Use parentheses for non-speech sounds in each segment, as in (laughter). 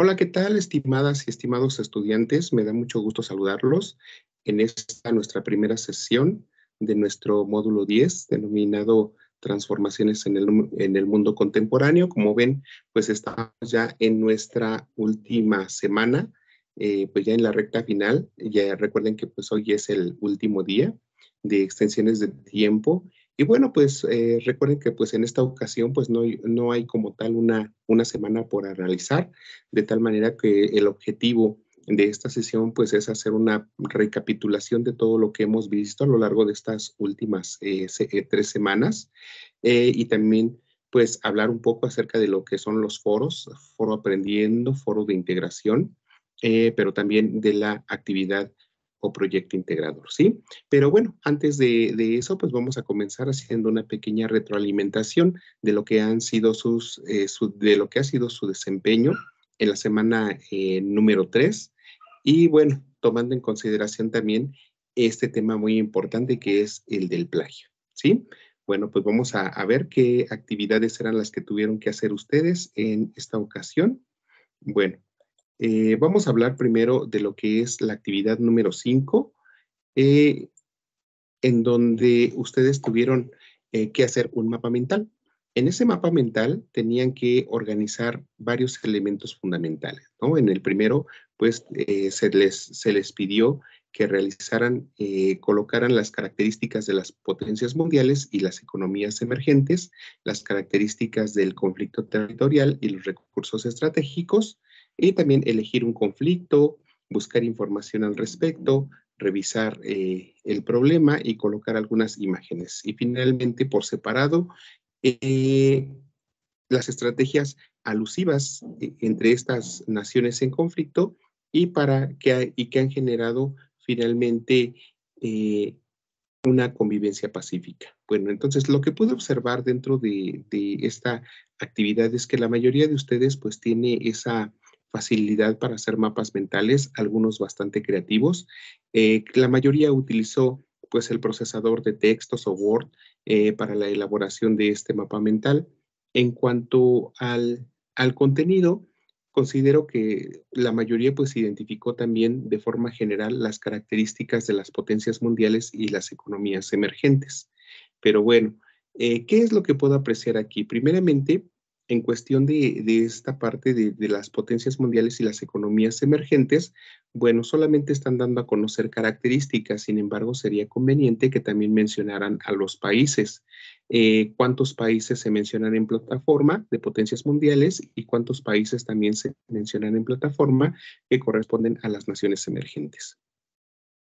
Hola, ¿qué tal, estimadas y estimados estudiantes? Me da mucho gusto saludarlos en esta nuestra primera sesión de nuestro módulo 10, denominado Transformaciones en el, Mundo Contemporáneo. Como ven, pues estamos ya en nuestra última semana, eh, pues ya en la recta final. Ya recuerden que pues hoy es el último día de extensiones de tiempo y bueno, pues eh, recuerden que pues en esta ocasión pues no, no hay como tal una, una semana por realizar, de tal manera que el objetivo de esta sesión pues es hacer una recapitulación de todo lo que hemos visto a lo largo de estas últimas eh, eh, tres semanas y también pues hablar un poco acerca de lo que son los foros, foro aprendiendo, foro de integración, pero también de la actividad o proyecto integrador, ¿sí? Pero bueno, antes de, eso, pues vamos a comenzar haciendo una pequeña retroalimentación de lo que han sido sus, eh, de lo que ha sido su desempeño en la semana eh, número 3 y bueno, tomando en consideración también este tema muy importante que es el del plagio, ¿sí? Bueno, pues vamos a ver qué actividades eran las que tuvieron que hacer ustedes en esta ocasión. Bueno, eh, vamos a hablar primero de lo que es la actividad número 5, eh, en donde ustedes tuvieron eh, que hacer un mapa mental. En ese mapa mental tenían que organizar varios elementos fundamentales. En el primero, pues se les, se, les, pidió que realizaran, colocaran las características de las potencias mundiales y las economías emergentes, las características del conflicto territorial y los recursos estratégicos, y también elegir un conflicto, buscar información al respecto, revisar eh, el problema y colocar algunas imágenes. Y finalmente, por separado, eh, las estrategias alusivas eh, entre estas naciones en conflicto y, para que, que han generado finalmente una convivencia pacífica. Bueno, entonces lo que puedo observar dentro de, esta actividad es que la mayoría de ustedes pues tiene esa facilidad para hacer mapas mentales, algunos bastante creativos. Eh, la mayoría utilizó pues el procesador de textos o Word eh, para la elaboración de este mapa mental. En cuanto al, contenido, considero que la mayoría pues identificó también de forma general las características de las potencias mundiales y las economías emergentes. Pero bueno, eh, ¿qué es lo que puedo apreciar aquí? Primeramente, en cuestión de, esta parte de, las potencias mundiales y las economías emergentes, bueno, solamente están dando a conocer características, sin embargo, sería conveniente que también mencionaran a los países. Eh, cuántos países se mencionan en plataforma de potencias mundiales y cuántos países también se mencionan en plataforma que corresponden a las naciones emergentes.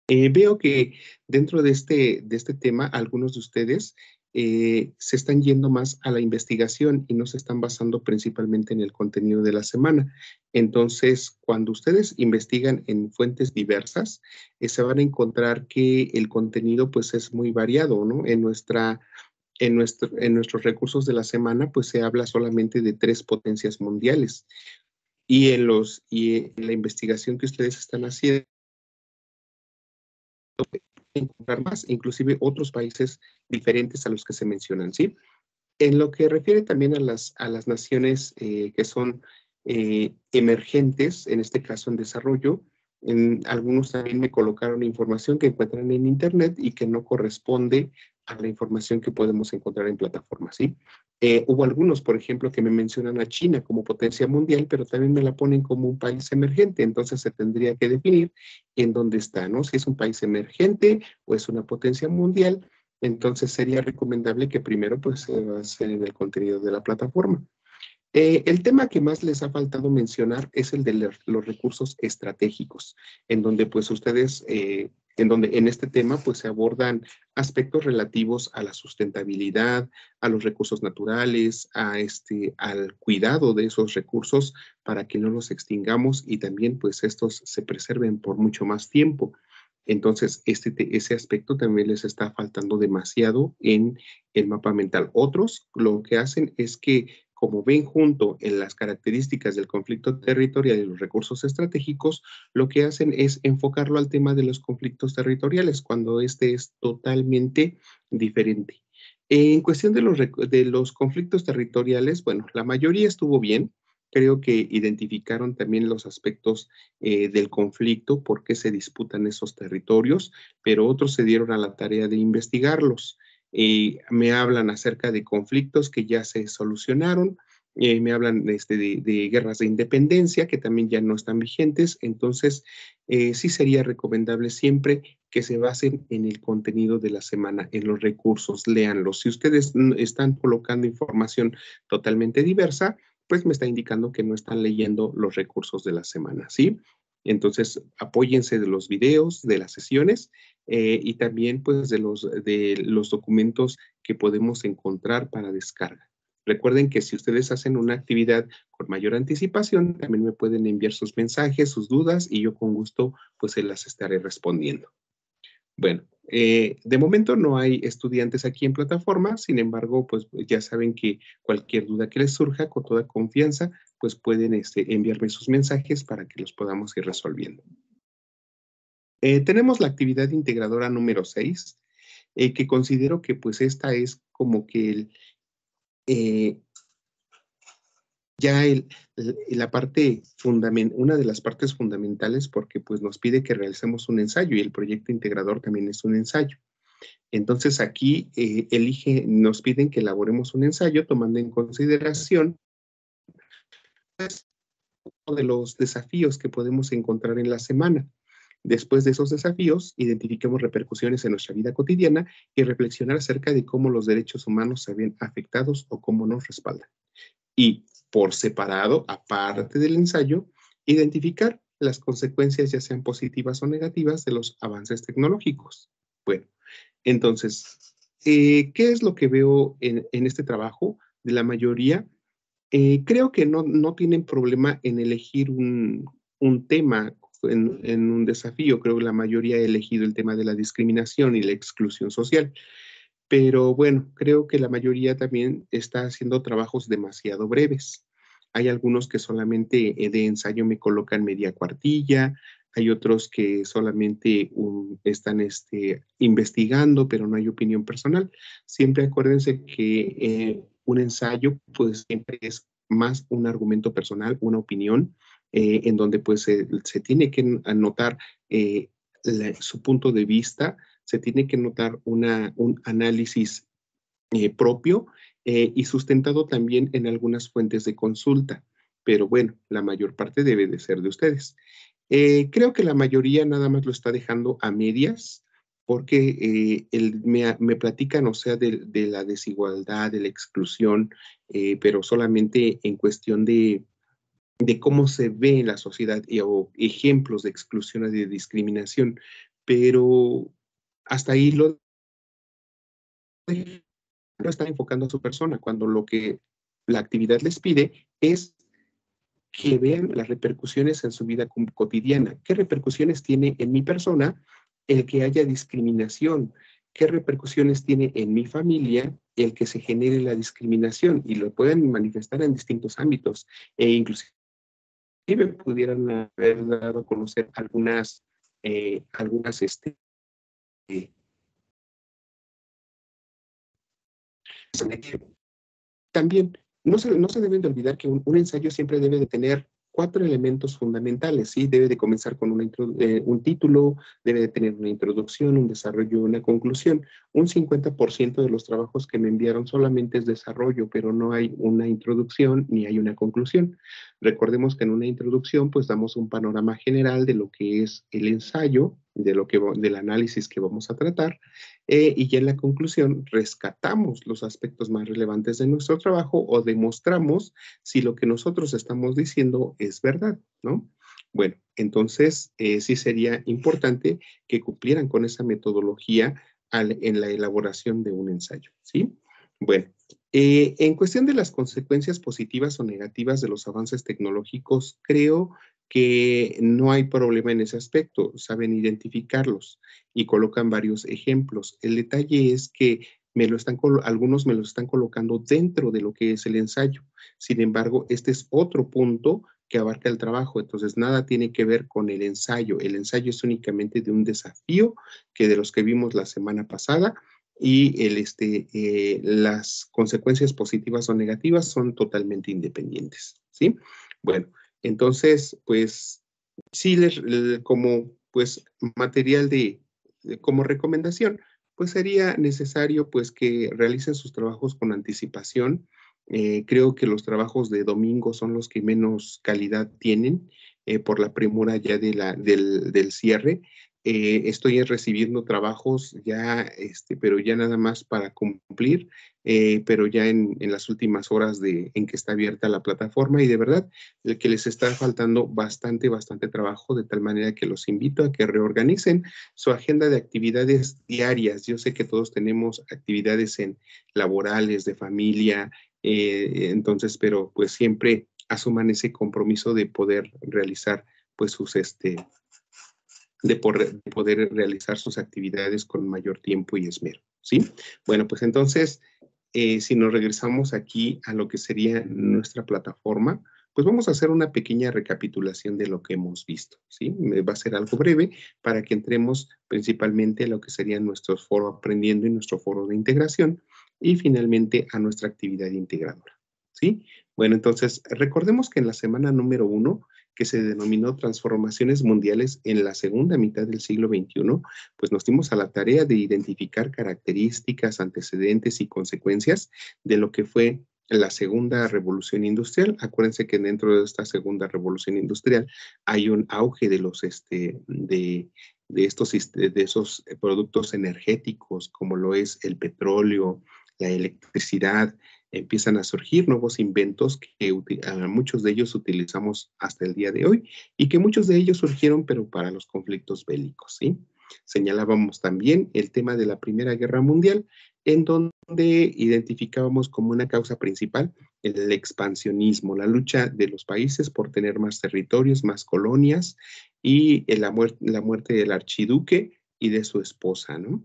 Eh, veo que dentro de este, de este tema, algunos de ustedes eh, se están yendo más a la investigación y no se están basando principalmente en el contenido de la semana. Entonces, cuando ustedes investigan en fuentes diversas, eh, se van a encontrar que el contenido pues es muy variado, ¿no? En nuestra en, nuestro, en, nuestros recursos de la semana, pues se habla solamente de tres potencias mundiales. Y en, los, y en la investigación que ustedes están haciendo, encontrar más, inclusive otros países diferentes a los que se mencionan, ¿sí? En lo que refiere también a las, a las naciones eh, que son eh, emergentes, en este caso en desarrollo, en, algunos también me colocaron información que encuentran en Internet y que no corresponde a la información que podemos encontrar en plataformas, ¿sí? Eh, hubo algunos, por ejemplo, que me mencionan a China como potencia mundial, pero también me la ponen como un país emergente, entonces se tendría que definir en dónde está, ¿no? Si es un país emergente o es una potencia mundial, entonces sería recomendable que primero pues se hacer en el contenido de la plataforma. Eh, el tema que más les ha faltado mencionar es el de los recursos estratégicos, en donde pues ustedes eh, en donde en este tema pues se abordan aspectos relativos a la sustentabilidad, a los recursos naturales, a este, al cuidado de esos recursos para que no los extingamos y también pues estos se preserven por mucho más tiempo. Entonces, este, ese aspecto también les está faltando demasiado en el mapa mental. Otros lo que hacen es que como ven junto en las características del conflicto territorial y los recursos estratégicos, lo que hacen es enfocarlo al tema de los conflictos territoriales, cuando este es totalmente diferente. En cuestión de los, conflictos territoriales, bueno, la mayoría estuvo bien, creo que identificaron también los aspectos eh, del conflicto, por qué se disputan esos territorios, pero otros se dieron a la tarea de investigarlos. Y me hablan acerca de conflictos que ya se solucionaron, y eh, me hablan este, de, guerras de independencia que también ya no están vigentes, entonces eh, sí sería recomendable siempre que se basen en el contenido de la semana, en los recursos, léanlos. Si ustedes están colocando información totalmente diversa, pues me está indicando que no están leyendo los recursos de la semana, ¿sí? Entonces, apóyense de los videos, de las sesiones eh, y también pues de los, de los documentos que podemos encontrar para descarga. Recuerden que si ustedes hacen una actividad con mayor anticipación, también me pueden enviar sus mensajes, sus dudas y yo con gusto pues se las estaré respondiendo. Bueno, eh, de momento no hay estudiantes aquí en plataforma, sin embargo, pues ya saben que cualquier duda que les surja, con toda confianza, pues pueden este, enviarme sus mensajes para que los podamos ir resolviendo. Eh, tenemos la actividad integradora número 6, eh, que considero que pues esta es como que el, ya la parte fundamental, una de las partes fundamentales porque pues nos pide que realicemos un ensayo y el proyecto integrador también es un ensayo. Entonces aquí eh, elige, nos piden que elaboremos un ensayo tomando en consideración de los desafíos que podemos encontrar en la semana. Después de esos desafíos, identifiquemos repercusiones en nuestra vida cotidiana y reflexionar acerca de cómo los derechos humanos se ven afectados o cómo nos respaldan. Y por separado, aparte del ensayo, identificar las consecuencias, ya sean positivas o negativas, de los avances tecnológicos. Bueno, entonces, eh, ¿qué es lo que veo en, este trabajo de la mayoría? Eh, creo que no, tienen problema en elegir un, tema, en, en, un desafío. Creo que la mayoría ha elegido el tema de la discriminación y la exclusión social pero bueno, creo que la mayoría también está haciendo trabajos demasiado breves. Hay algunos que solamente eh, de ensayo me colocan media cuartilla, hay otros que solamente están este, investigando, pero no hay opinión personal. Siempre acuérdense que eh, un ensayo pues siempre es más un argumento personal, una opinión, eh, en donde pues se, tiene que anotar su punto de vista, se tiene que notar un análisis eh, propio eh, y sustentado también en algunas fuentes de consulta. Pero bueno, la mayor parte debe de ser de ustedes. Eh, creo que la mayoría nada más lo está dejando a medias porque me, platican, o sea, de, la desigualdad, de la exclusión, pero solamente en cuestión de, cómo se ve en la sociedad y, o ejemplos de exclusión y de discriminación. Pero hasta ahí lo no están enfocando a su persona, cuando lo que la actividad les pide es que vean las repercusiones en su vida cotidiana. ¿Qué repercusiones tiene en mi persona el que haya discriminación? ¿Qué repercusiones tiene en mi familia el que se genere la discriminación? Y lo pueden manifestar en distintos ámbitos e me pudieran haber dado a conocer algunas, eh, algunas este, también, no se, no se deben de olvidar que un, un ensayo siempre debe de tener cuatro elementos fundamentales, ¿sí? Debe de comenzar con eh, un título, debe de tener una introducción, un desarrollo, una conclusión. Un 50% de los trabajos que me enviaron solamente es desarrollo, pero no hay una introducción ni hay una conclusión. Recordemos que en una introducción pues damos un panorama general de lo que es el ensayo, de lo que del análisis que vamos a tratar eh, y ya en la conclusión rescatamos los aspectos más relevantes de nuestro trabajo o demostramos si lo que nosotros estamos diciendo es verdad, ¿no? Bueno, entonces eh, sí sería importante que cumplieran con esa metodología en la elaboración de un ensayo, ¿sí? Bueno, eh, en cuestión de las consecuencias positivas o negativas de los avances tecnológicos, creo que no hay problema en ese aspecto, saben identificarlos y colocan varios ejemplos. El detalle es que me lo están, algunos me lo están colocando dentro de lo que es el ensayo. Sin embargo, este es otro punto que abarca el trabajo, entonces nada tiene que ver con el ensayo. El ensayo es únicamente de un desafío que de los que vimos la semana pasada y el, este, eh, las consecuencias positivas o negativas son totalmente independientes, ¿sí? Bueno, entonces, pues, sí, les, como pues material de, como recomendación, pues sería necesario pues que realicen sus trabajos con anticipación. Eh, creo que los trabajos de domingo son los que menos calidad tienen eh, por la premura ya de la, del, del cierre. Eh, estoy recibiendo trabajos ya, este, pero ya nada más para cumplir, eh, pero ya en, las últimas horas de, en que está abierta la plataforma y de verdad el eh, que les está faltando bastante, bastante trabajo, de tal manera que los invito a que reorganicen su agenda de actividades diarias. Yo sé que todos tenemos actividades en laborales, de familia, entonces, pero pues siempre asuman ese compromiso de poder realizar pues sus, este, de poder realizar sus actividades con mayor tiempo y esmero, ¿sí? Bueno, pues entonces, eh, si nos regresamos aquí a lo que sería nuestra plataforma, pues vamos a hacer una pequeña recapitulación de lo que hemos visto, ¿sí? Eh, va a ser algo breve para que entremos principalmente a lo que serían nuestros foro aprendiendo y nuestro foro de integración y finalmente a nuestra actividad integradora, ¿sí? Bueno, entonces recordemos que en la semana número uno, que se denominó Transformaciones Mundiales en la segunda mitad del siglo XXI, pues nos dimos a la tarea de identificar características, antecedentes y consecuencias de lo que fue la segunda revolución industrial. Acuérdense que dentro de esta segunda revolución industrial hay un auge de los este de, estos este, de esos productos energéticos como lo es el petróleo, la electricidad, empiezan a surgir nuevos inventos que ah, muchos de ellos utilizamos hasta el día de hoy y que muchos de ellos surgieron pero para los conflictos bélicos, ¿sí? Señalábamos también el tema de la Primera Guerra Mundial, en donde identificábamos como una causa principal el expansionismo, la lucha de los países por tener más territorios, más colonias y eh, la, muerte, la muerte del archiduque y de su esposa, ¿no?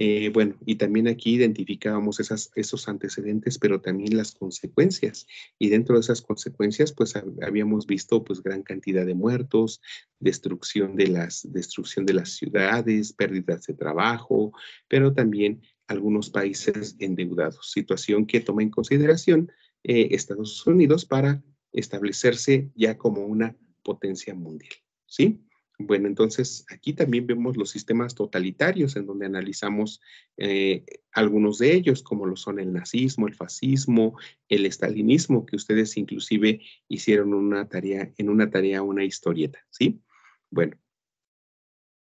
Eh, bueno, y también aquí identificábamos esos antecedentes, pero también las consecuencias. Y dentro de esas consecuencias, pues habíamos visto pues gran cantidad de muertos, destrucción de las, destrucción de las ciudades, pérdidas de trabajo, pero también algunos países endeudados, situación que toma en consideración eh, Estados Unidos para establecerse ya como una potencia mundial, ¿sí? Bueno, entonces aquí también vemos los sistemas totalitarios en donde analizamos eh, algunos de ellos, como lo son el nazismo, el fascismo, el estalinismo, que ustedes inclusive hicieron una tarea, en una tarea, una historieta, ¿sí? Bueno,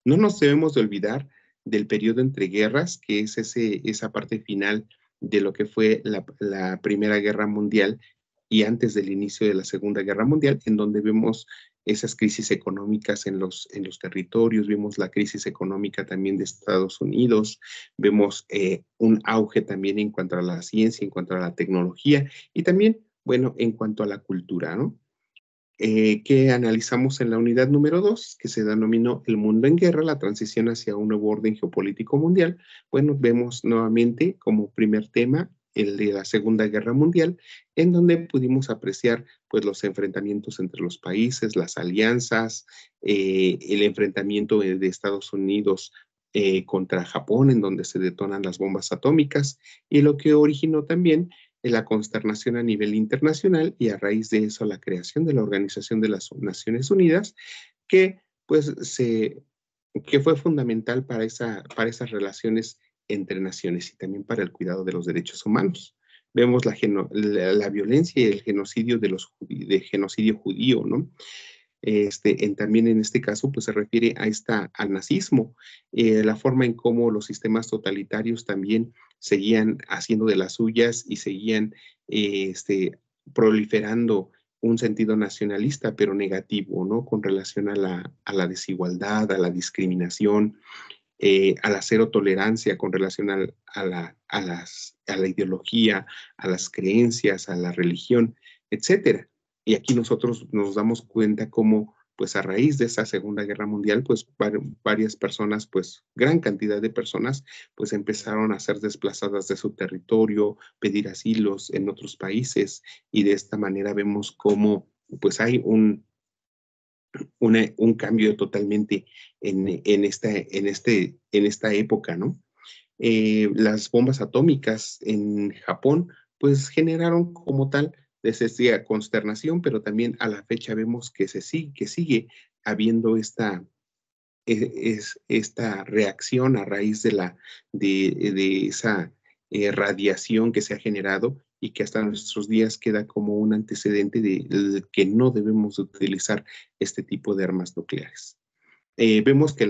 no nos debemos de olvidar del periodo entre guerras, que es ese, esa parte final de lo que fue la Primera Guerra Mundial y antes del inicio de la Segunda Guerra Mundial, en donde vemos esas crisis económicas en los, en los territorios, vemos la crisis económica también de Estados Unidos, vemos eh, un auge también en cuanto a la ciencia, en cuanto a la tecnología y también, bueno, en cuanto a la cultura, ¿no? Eh, que analizamos en la unidad número 2, que se denominó El mundo en guerra, la transición hacia un nuevo orden geopolítico mundial. Bueno, vemos nuevamente como primer tema el de la Segunda Guerra Mundial, en donde pudimos apreciar pues, los enfrentamientos entre los países, las alianzas, eh, el enfrentamiento de Estados Unidos eh, contra Japón, en donde se detonan las bombas atómicas, y lo que originó también eh, la consternación a nivel internacional y a raíz de eso la creación de la Organización de las Naciones Unidas, que pues se que fue fundamental para, esa, para esas relaciones entre naciones y también para el cuidado de los derechos humanos. Vemos la, la, violencia y el genocidio de los de genocidio judío, ¿no? Este, en, también en este caso pues se refiere a esta, al nazismo, eh, la forma en cómo los sistemas totalitarios también seguían haciendo de las suyas y seguían este, proliferando un sentido nacionalista pero negativo, ¿no? Con relación a la, a la desigualdad, a la discriminación, eh, a la cero tolerancia con relación a, la, a, las, a la ideología, a las creencias, a la religión, etc. Y aquí nosotros nos damos cuenta cómo pues a raíz de esa Segunda Guerra Mundial, pues varias personas, pues gran cantidad de personas, pues empezaron a ser desplazadas de su territorio, pedir asilos en otros países y de esta manera vemos cómo pues hay un, un cambio totalmente en, esta, en, este, en esta época, ¿no? Eh, las bombas atómicas en Japón, pues generaron como tal, desde consternación, pero también a la fecha vemos que, se sigue, que sigue habiendo esta, e, es, esta reacción a raíz de, la, de, esa eh, radiación que se ha generado y que hasta nuestros días queda como un antecedente de, que no debemos utilizar este tipo de armas nucleares. Eh, vemos que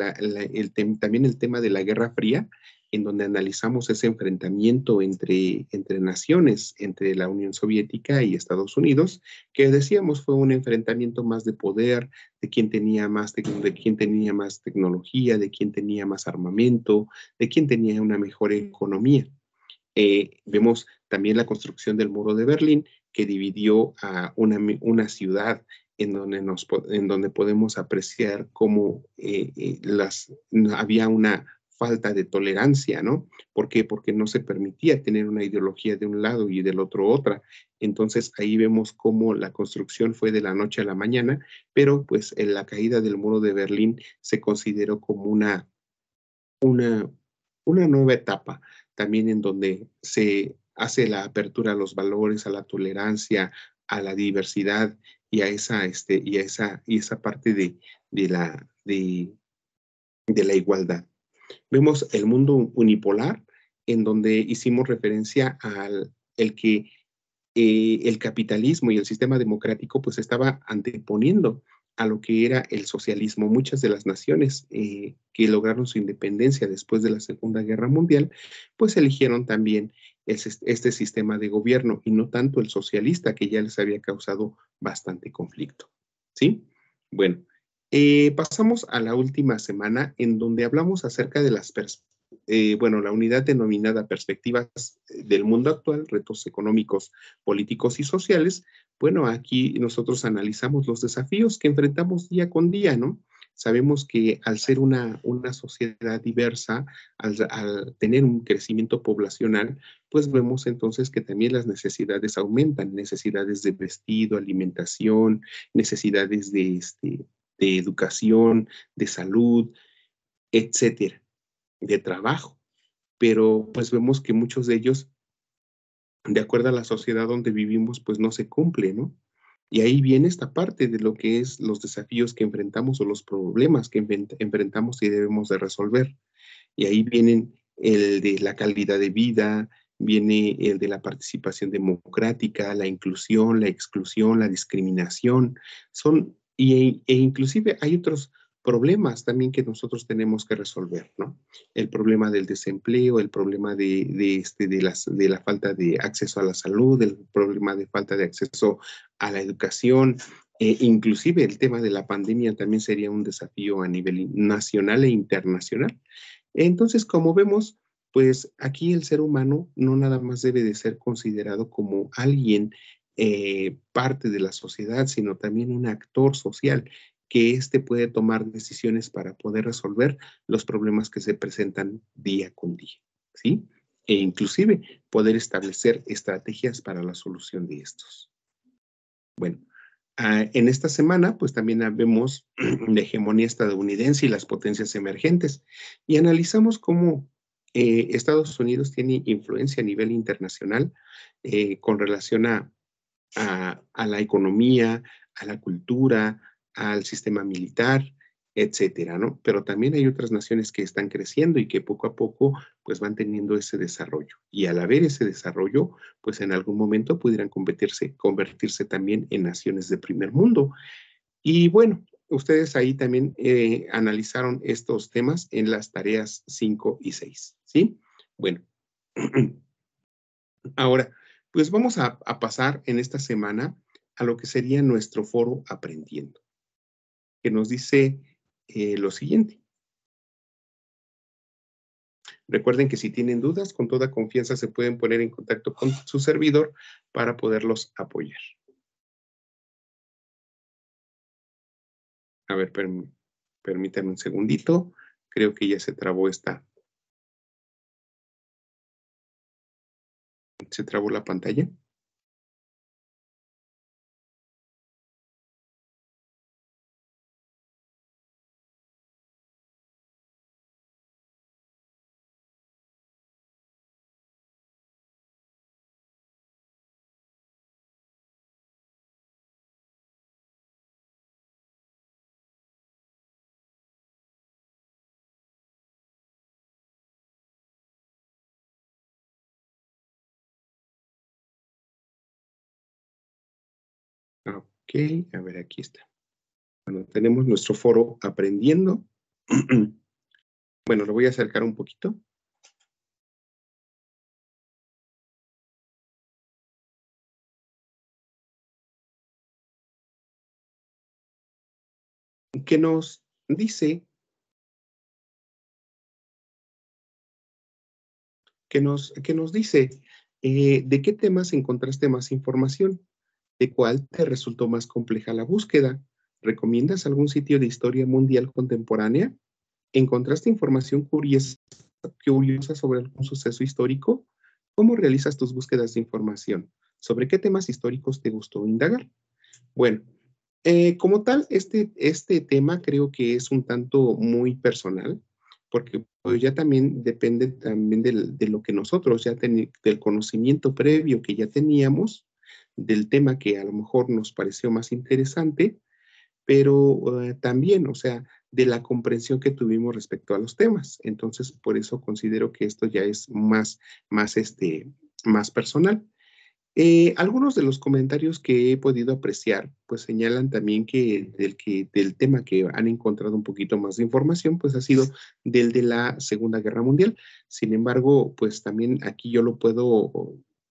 también el tema de la Guerra Fría, en donde analizamos ese enfrentamiento entre, entre naciones, entre la Unión Soviética y Estados Unidos, que decíamos fue un enfrentamiento más de poder, de quién tenía más, de quién tenía más tecnología, de quién tenía más armamento, de quién tenía una mejor economía. Eh, vemos también la construcción del muro de Berlín, que dividió a una, una ciudad en donde, en donde podemos apreciar cómo eh, eh, las, había una falta de tolerancia, ¿no? ¿Por qué? Porque no se permitía tener una ideología de un lado y del otro otra. Entonces ahí vemos cómo la construcción fue de la noche a la mañana, pero pues en la caída del muro de Berlín se consideró como una, una, una nueva etapa también en donde se hace la apertura a los valores, a la tolerancia, a la diversidad y a esa, este, y esa, parte de, la, de, la igualdad. Vemos el mundo unipolar, en donde hicimos referencia al el que eh, el capitalismo y el sistema democrático pues estaba anteponiendo a lo que era el socialismo. Muchas de las naciones eh, que lograron su independencia después de la Segunda Guerra Mundial, pues eligieron también este sistema de gobierno y no tanto el socialista que ya les había causado bastante conflicto. ¿Sí? Bueno, eh, pasamos a la última semana en donde hablamos acerca de las eh, bueno, la unidad denominada Perspectivas eh, del Mundo Actual, Retos Económicos, Políticos y Sociales, bueno, aquí nosotros analizamos los desafíos que enfrentamos día con día, ¿no? Sabemos que al ser una, sociedad diversa, al, tener un crecimiento poblacional, pues vemos entonces que también las necesidades aumentan, necesidades de vestido, alimentación, necesidades de, este, de educación, de salud, etcétera, de trabajo. Pero pues vemos que muchos de ellos de acuerdo a la sociedad donde vivimos, pues no se cumple, ¿no? Y ahí viene esta parte de lo que es los desafíos que enfrentamos o los problemas que enfrentamos y debemos de resolver. Y ahí vienen el de la calidad de vida, viene el de la participación democrática, la inclusión, la exclusión, la discriminación, son, y, e, e inclusive hay otros problemas también que nosotros tenemos que resolver, ¿no? El problema del desempleo, el problema este, de, la falta de acceso a la salud, el problema de falta de acceso a la educación, eh, inclusive el tema de la pandemia también sería un desafío a nivel nacional e internacional. Entonces, como vemos, pues aquí el ser humano no nada más debe de ser considerado como alguien eh, parte de la sociedad, sino también un actor social que éste puede tomar decisiones para poder resolver los problemas que se presentan día con día, ¿sí? E inclusive poder establecer estrategias para la solución de estos. Bueno, ah, en esta semana, pues también vemos (clears throat) la hegemonía estadounidense y las potencias emergentes y analizamos cómo eh, Estados Unidos tiene influencia a nivel internacional eh, con relación a, a, a, la economía, a la cultura, al sistema militar, etcétera, ¿no? Pero también hay otras naciones que están creciendo y que poco a poco pues van teniendo ese desarrollo. Y al haber ese desarrollo, pues en algún momento pudieran convertirse, convertirse también en naciones de primer mundo. Y bueno, ustedes ahí también eh, analizaron estos temas en las tareas 5 y 6, ¿sí? Bueno, (clears throat) ahora, pues vamos a pasar en esta semana a lo que sería nuestro foro aprendiendo que nos dice eh, lo siguiente. Recuerden que si tienen dudas, con toda confianza se pueden poner en contacto con su servidor para poderlos apoyar. A ver, permítanme un segundito. Creo que ya se trabó esta. ¿Se trabó la pantalla? a ver, aquí está. Bueno, tenemos nuestro foro aprendiendo. (clears throat) bueno, lo voy a acercar un poquito. ¿Qué nos dice ¿Qué nos, nos dice eh, de qué temas encontraste más información de cuál te resultó más compleja la búsqueda. ¿Recomiendas algún sitio de historia mundial contemporánea? ¿Encontraste información curiosa, sobre algún suceso histórico? ¿Cómo realizas tus búsquedas de información? ¿Sobre qué temas históricos te gustó indagar? Bueno, eh, como tal, este, este tema creo que es un tanto muy personal, porque pues, ya también depende también de lo que nosotros ya teníamos, del conocimiento previo que ya teníamos del tema que a lo mejor nos pareció más interesante, pero eh, también, o sea, de la comprensión que tuvimos respecto a los temas. Entonces, por eso considero que esto ya es más, más, este, más personal. Eh, algunos de los comentarios que he podido apreciar, pues señalan también que del, que del tema que han encontrado un poquito más de información, pues ha sido del de la Segunda Guerra Mundial. Sin embargo, pues también aquí yo lo puedo,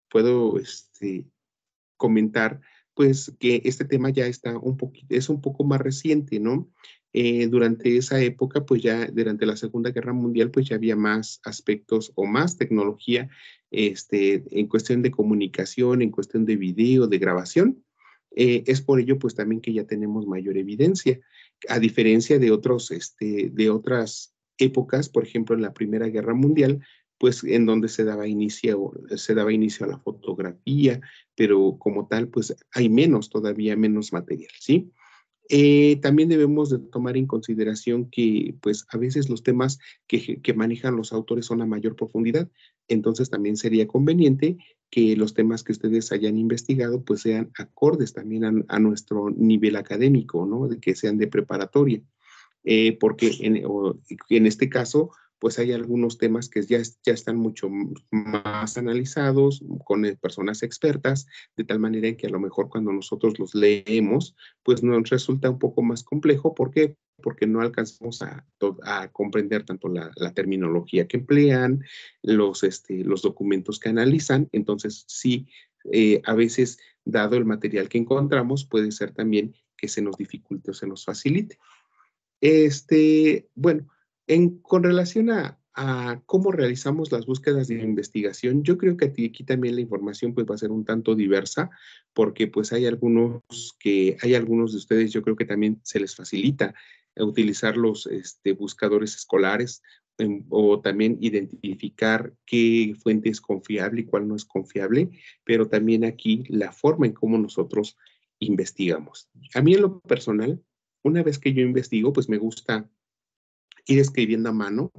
puedo este, comentar, pues que este tema ya está un poquito, es un poco más reciente, ¿no? Eh, durante esa época, pues ya durante la Segunda Guerra Mundial, pues ya había más aspectos o más tecnología este, en cuestión de comunicación, en cuestión de video, de grabación. Eh, es por ello, pues también que ya tenemos mayor evidencia, a diferencia de, otros, este, de otras épocas, por ejemplo, en la Primera Guerra Mundial, pues en donde se daba inicio, se daba inicio a la fotografía, pero como tal, pues hay menos, todavía menos material, ¿sí? Eh, también debemos de tomar en consideración que pues a veces los temas que, manejan los autores son a mayor profundidad, entonces también sería conveniente que los temas que ustedes hayan investigado pues sean acordes también a, nuestro nivel académico, ¿no? De que sean de preparatoria, eh, porque en este caso pues hay algunos temas que ya, ya están mucho más analizados con eh, personas expertas, de tal manera que a lo mejor cuando nosotros los leemos, pues nos resulta un poco más complejo. ¿Por qué? Porque no alcanzamos a, comprender tanto la, terminología que emplean, los, este, los documentos que analizan. Entonces, sí, eh, a veces, dado el material que encontramos, puede ser también que se nos dificulte o se nos facilite. Este, bueno, con relación a, cómo realizamos las búsquedas de investigación, yo creo que aquí también la información pues, va a ser un tanto diversa, porque pues hay algunos que, hay algunos de ustedes, yo creo que también se les facilita utilizar los este, buscadores escolares em, o también identificar qué fuente es confiable y cuál no es confiable, pero también aquí la forma en cómo nosotros investigamos. A mí en lo personal, una vez que yo investigo, pues me gusta ir escribiendo a mano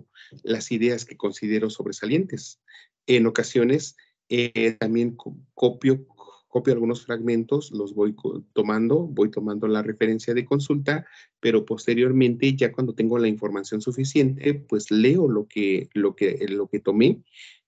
las ideas que considero sobresalientes. En ocasiones eh, también copio, copio algunos fragmentos, los voy tomando, voy tomando la referencia de consulta, pero posteriormente ya cuando tengo la información suficiente, pues leo lo que, lo que, lo que tomé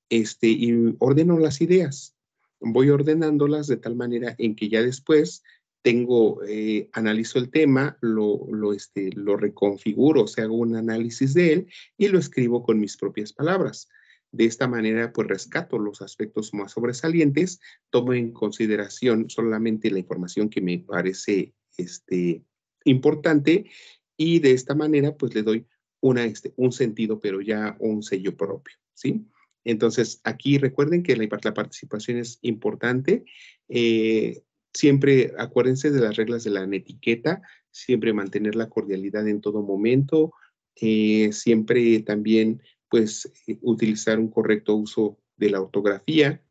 este, y ordeno las ideas. Voy ordenándolas de tal manera en que ya después tengo, eh, analizo el tema, lo, lo, este, lo reconfiguro, o sea, hago un análisis de él y lo escribo con mis propias palabras. De esta manera, pues rescato los aspectos más sobresalientes, tomo en consideración solamente la información que me parece este, importante y de esta manera, pues le doy una, este, un sentido, pero ya un sello propio, ¿sí? Entonces, aquí recuerden que la, la participación es importante. Eh, Siempre acuérdense de las reglas de la etiqueta, siempre mantener la cordialidad en todo momento, eh, siempre también pues eh, utilizar un correcto uso de la ortografía,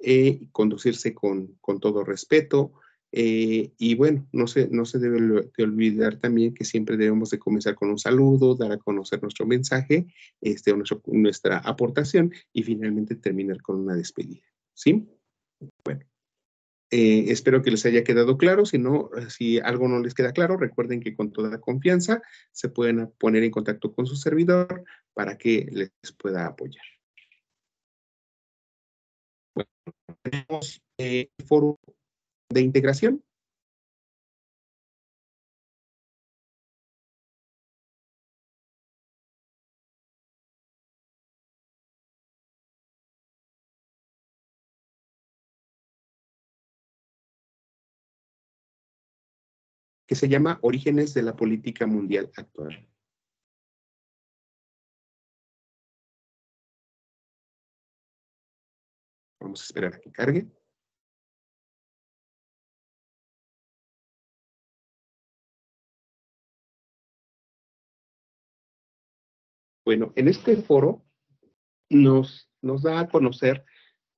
eh, conducirse con, todo respeto. y bueno, no se, no se debe olvidar también que siempre debemos de comenzar con un saludo, dar a conocer nuestro mensaje este, nuestra aportación y finalmente terminar con una despedida. ¿Sí? Bueno, eh, espero que les haya quedado claro. Si no, eh, si algo no les queda claro, recuerden que con toda confianza se pueden poner en contacto con su servidor para que les pueda apoyar. Bueno, tenemos eh, el foro de integración que se llama Orígenes de la Política Mundial Actual. Vamos a esperar a que cargue. Bueno, en este foro nos, nos da a conocer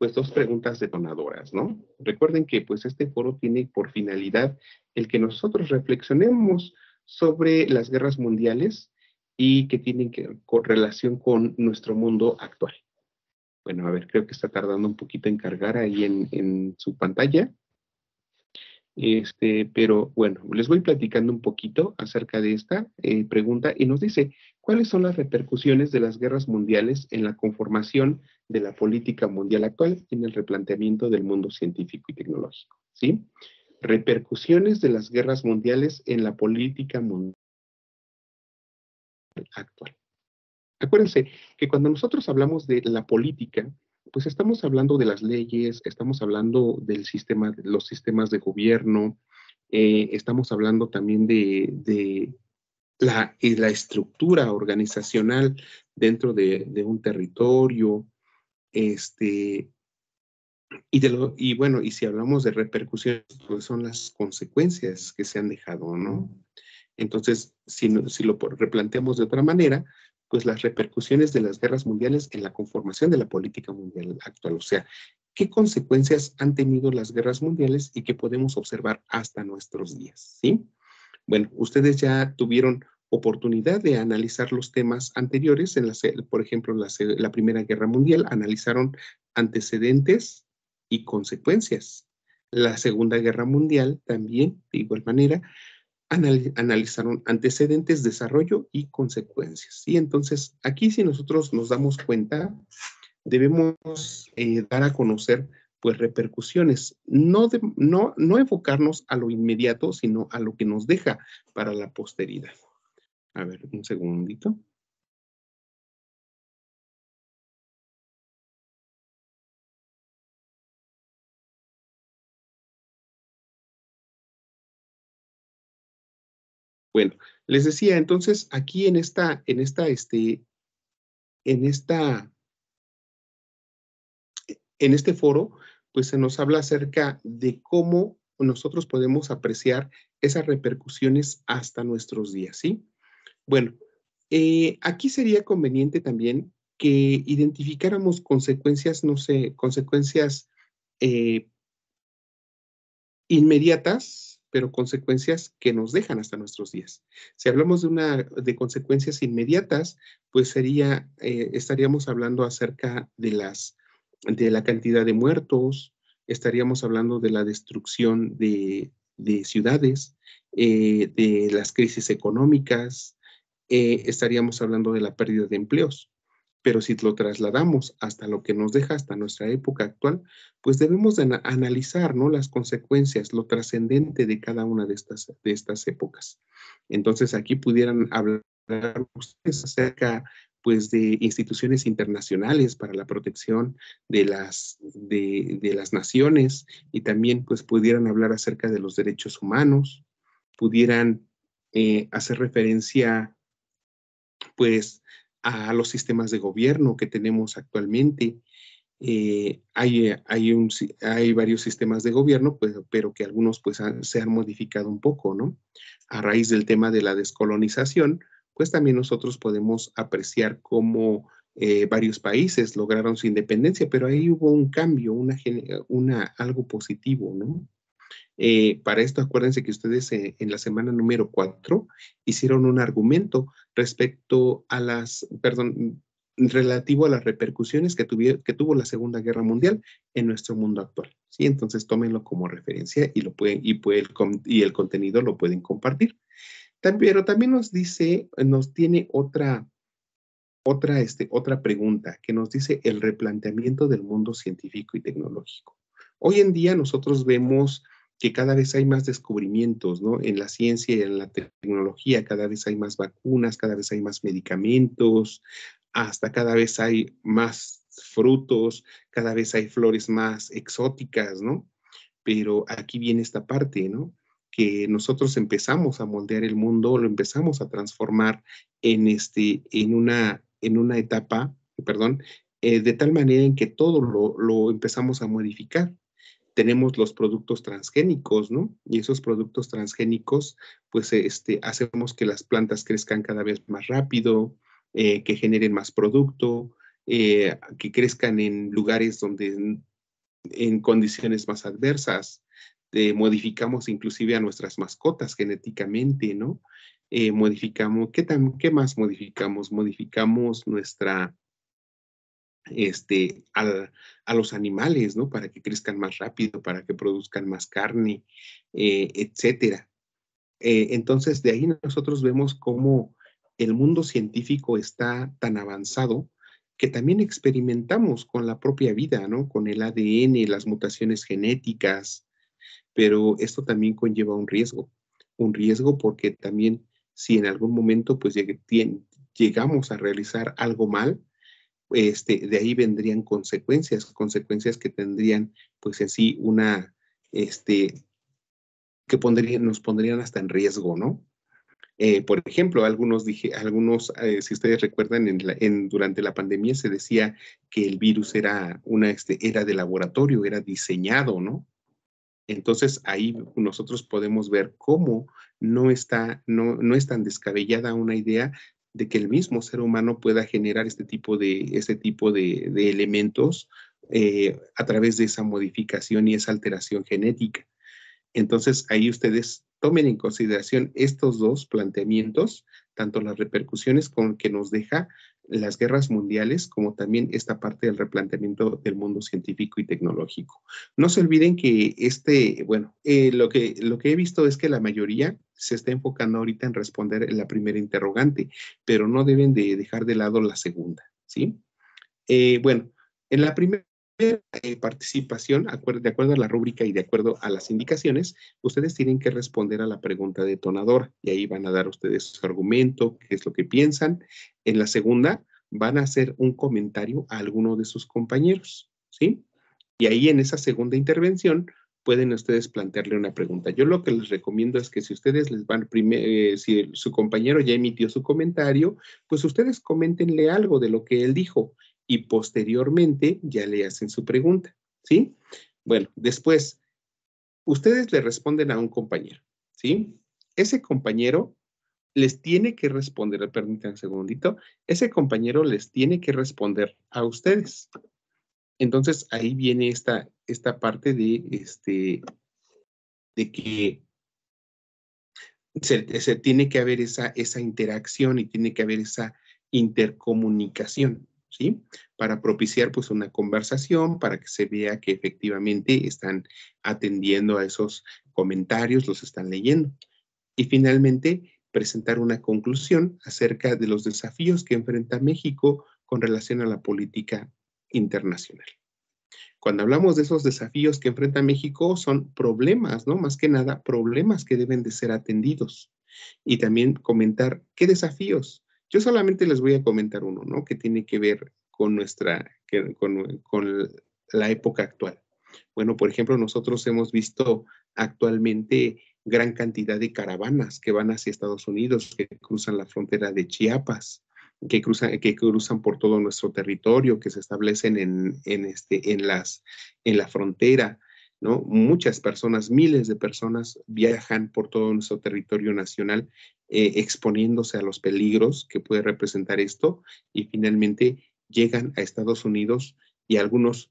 pues dos preguntas detonadoras, ¿no? Recuerden que pues este foro tiene por finalidad el que nosotros reflexionemos sobre las guerras mundiales y que tienen que, con relación con nuestro mundo actual. Bueno, a ver, creo que está tardando un poquito en cargar ahí en, su pantalla. Este, pero bueno, les voy platicando un poquito acerca de esta eh, pregunta y nos dice, cuáles son las repercusiones de las guerras mundiales en la conformación de la política mundial actual y en el replanteamiento del mundo científico y tecnológico. ¿sí? Repercusiones de las guerras mundiales en la política mundial actual. Acuérdense que cuando nosotros hablamos de la política, pues estamos hablando de las leyes, estamos hablando del sistema, los sistemas de gobierno, eh, estamos hablando también de, la, y la estructura organizacional dentro de, un territorio, este, y, de lo, y bueno, y si hablamos de repercusiones, pues son las consecuencias que se han dejado, ¿no? Entonces, si, si lo replanteamos de otra manera, pues las repercusiones de las guerras mundiales en la conformación de la política mundial actual. O sea, ¿qué consecuencias han tenido las guerras mundiales y qué podemos observar hasta nuestros días? ¿Sí? Bueno, ustedes ya tuvieron oportunidad de analizar los temas anteriores, en la, por ejemplo, la, Primera Guerra Mundial, analizaron antecedentes y consecuencias. La Segunda Guerra Mundial también, de igual manera, analizaron antecedentes, desarrollo y consecuencias. Y entonces, aquí si nosotros nos damos cuenta, debemos eh, dar a conocer pues repercusiones, no, no, no enfocarnos a lo inmediato, sino a lo que nos deja para la posteridad. A ver, un segundito. Bueno, les decía, entonces aquí en esta, en esta, este, en esta, en este foro, pues se nos habla acerca de cómo nosotros podemos apreciar esas repercusiones hasta nuestros días, ¿sí? Bueno, eh, aquí sería conveniente también que identificáramos consecuencias, no sé, consecuencias eh, inmediatas, pero consecuencias que nos dejan hasta nuestros días. Si hablamos de una de consecuencias inmediatas, pues sería eh, estaríamos hablando acerca de las de la cantidad de muertos, estaríamos hablando de la destrucción de, ciudades, de las crisis económicas, eh, estaríamos hablando de la pérdida de empleos. Pero si lo trasladamos hasta lo que nos deja hasta nuestra época actual, pues debemos analizar ¿no? las consecuencias, lo trascendente de cada una de estas, de estas épocas. Entonces aquí pudieran hablar ustedes acerca pues de instituciones internacionales para la protección de las, de, de, las naciones y también pues pudieran hablar acerca de los derechos humanos, pudieran eh, hacer referencia pues a los sistemas de gobierno que tenemos actualmente. Eh, hay, eh, hay, hay, varios sistemas de gobierno, pues, pero que algunos pues, se han modificado un poco, ¿no? A raíz del tema de la descolonización, pues también nosotros podemos apreciar cómo eh, varios países lograron su independencia, pero ahí hubo un cambio, una, una, algo positivo, ¿no? Eh, para esto, acuérdense que ustedes eh, en la semana número 4 hicieron un argumento respecto a las, perdón, relativo a las repercusiones que, tuvieron, que tuvo la Segunda Guerra Mundial en nuestro mundo actual. ¿sí? Entonces, tómenlo como referencia y, lo pueden, y, el, y el contenido lo pueden compartir. También, pero también nos dice, nos tiene otra, otra, este, otra pregunta que nos dice el replanteamiento del mundo científico y tecnológico. Hoy en día nosotros vemos que cada vez hay más descubrimientos, En la ciencia y en la tecnología, cada vez hay más vacunas, cada vez hay más medicamentos, hasta cada vez hay más frutos, cada vez hay flores más exóticas, ¿no? Pero aquí viene esta parte, ¿no? Que nosotros empezamos a moldear el mundo, lo empezamos a transformar en, este, en, una, en una etapa, perdón, eh, de tal manera en que todo lo empezamos a modificar tenemos los productos transgénicos, ¿no? Y esos productos transgénicos, pues este, hacemos que las plantas crezcan cada vez más rápido, eh, que generen más producto, eh, que crezcan en lugares donde en, condiciones más adversas. Eh, modificamos inclusive a nuestras mascotas genéticamente, ¿no? modificamos, ¿qué, tan, ¿qué más modificamos? Modificamos nuestra este, a los animales, ¿no? Para que crezcan más rápido, para que produzcan más carne, etc. Eh, etcétera. Eh, entonces, de ahí nosotros vemos cómo el mundo científico está tan avanzado que también experimentamos con la propia vida, ¿no? Con el ADN, las mutaciones genéticas, pero esto también conlleva un riesgo, un riesgo porque también si en algún momento pues llegamos a realizar algo mal, este, de ahí vendrían consecuencias, consecuencias que tendrían pues en una, este, que pondrían, nos pondrían hasta en riesgo, ¿no? Eh, por ejemplo, algunos dije, algunos, eh, si ustedes recuerdan, en, durante la pandemia se decía que el virus era una este, era de laboratorio, era diseñado, ¿no? Entonces ahí nosotros podemos ver cómo no está, no, no es tan descabellada una idea de que el mismo ser humano pueda generar este tipo de, este tipo de, elementos eh, a través de esa modificación y esa alteración genética. Entonces, ahí ustedes tomen en consideración estos dos planteamientos, tanto las repercusiones con que nos deja las guerras mundiales, como también esta parte del replanteamiento del mundo científico y tecnológico. No se olviden que este, bueno, eh, lo, que, lo que he visto es que la mayoría se está enfocando ahorita en responder la primera interrogante, pero no deben de dejar de lado la segunda, ¿sí? Eh, bueno, en la primera eh, participación, de acuerdo a la rúbrica y de acuerdo a las indicaciones, ustedes tienen que responder a la pregunta detonadora y ahí van a dar ustedes su argumento, qué es lo que piensan. En la segunda, van a hacer un comentario a alguno de sus compañeros, ¿sí? Y ahí en esa segunda intervención pueden ustedes plantearle una pregunta. Yo lo que les recomiendo es que si ustedes les van primero, eh, si su compañero ya emitió su comentario, pues ustedes coméntenle algo de lo que él dijo y posteriormente ya le hacen su pregunta, ¿sí? Bueno, después, ustedes le responden a un compañero, ¿sí? Ese compañero les tiene que responder, permítanme un segundito, ese compañero les tiene que responder a ustedes, entonces ahí viene esta, esta parte de, este, de que se, tiene que haber esa, esa interacción y tiene que haber esa intercomunicación, ¿sí? Para propiciar pues una conversación, para que se vea que efectivamente están atendiendo a esos comentarios, los están leyendo. Y finalmente, presentar una conclusión acerca de los desafíos que enfrenta México con relación a la política internacional. Cuando hablamos de esos desafíos que enfrenta México, son problemas, ¿no? Más que nada, problemas que deben de ser atendidos. Y también comentar qué desafíos. Yo solamente les voy a comentar uno, ¿no? Que tiene que ver con nuestra, con, con la época actual. Bueno, por ejemplo, nosotros hemos visto actualmente gran cantidad de caravanas que van hacia Estados Unidos, que cruzan la frontera de Chiapas, que cruzan, que cruzan por todo nuestro territorio, que se establecen en, este, en, las, en la frontera. ¿no? Muchas personas, miles de personas viajan por todo nuestro territorio nacional eh, exponiéndose a los peligros que puede representar esto y finalmente llegan a Estados Unidos y algunos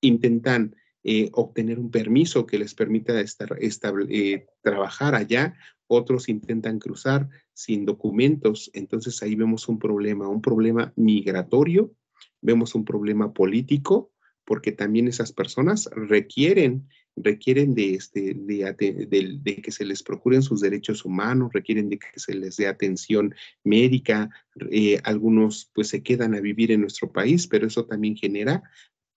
intentan eh, obtener un permiso que les permita estar, eh, trabajar allá otros intentan cruzar sin documentos. Entonces ahí vemos un problema, un problema migratorio, vemos un problema político, porque también esas personas requieren requieren de, este, que se les procuren sus derechos humanos, requieren de que se les dé atención médica, eh, algunos pues se quedan a vivir en nuestro país, pero eso también genera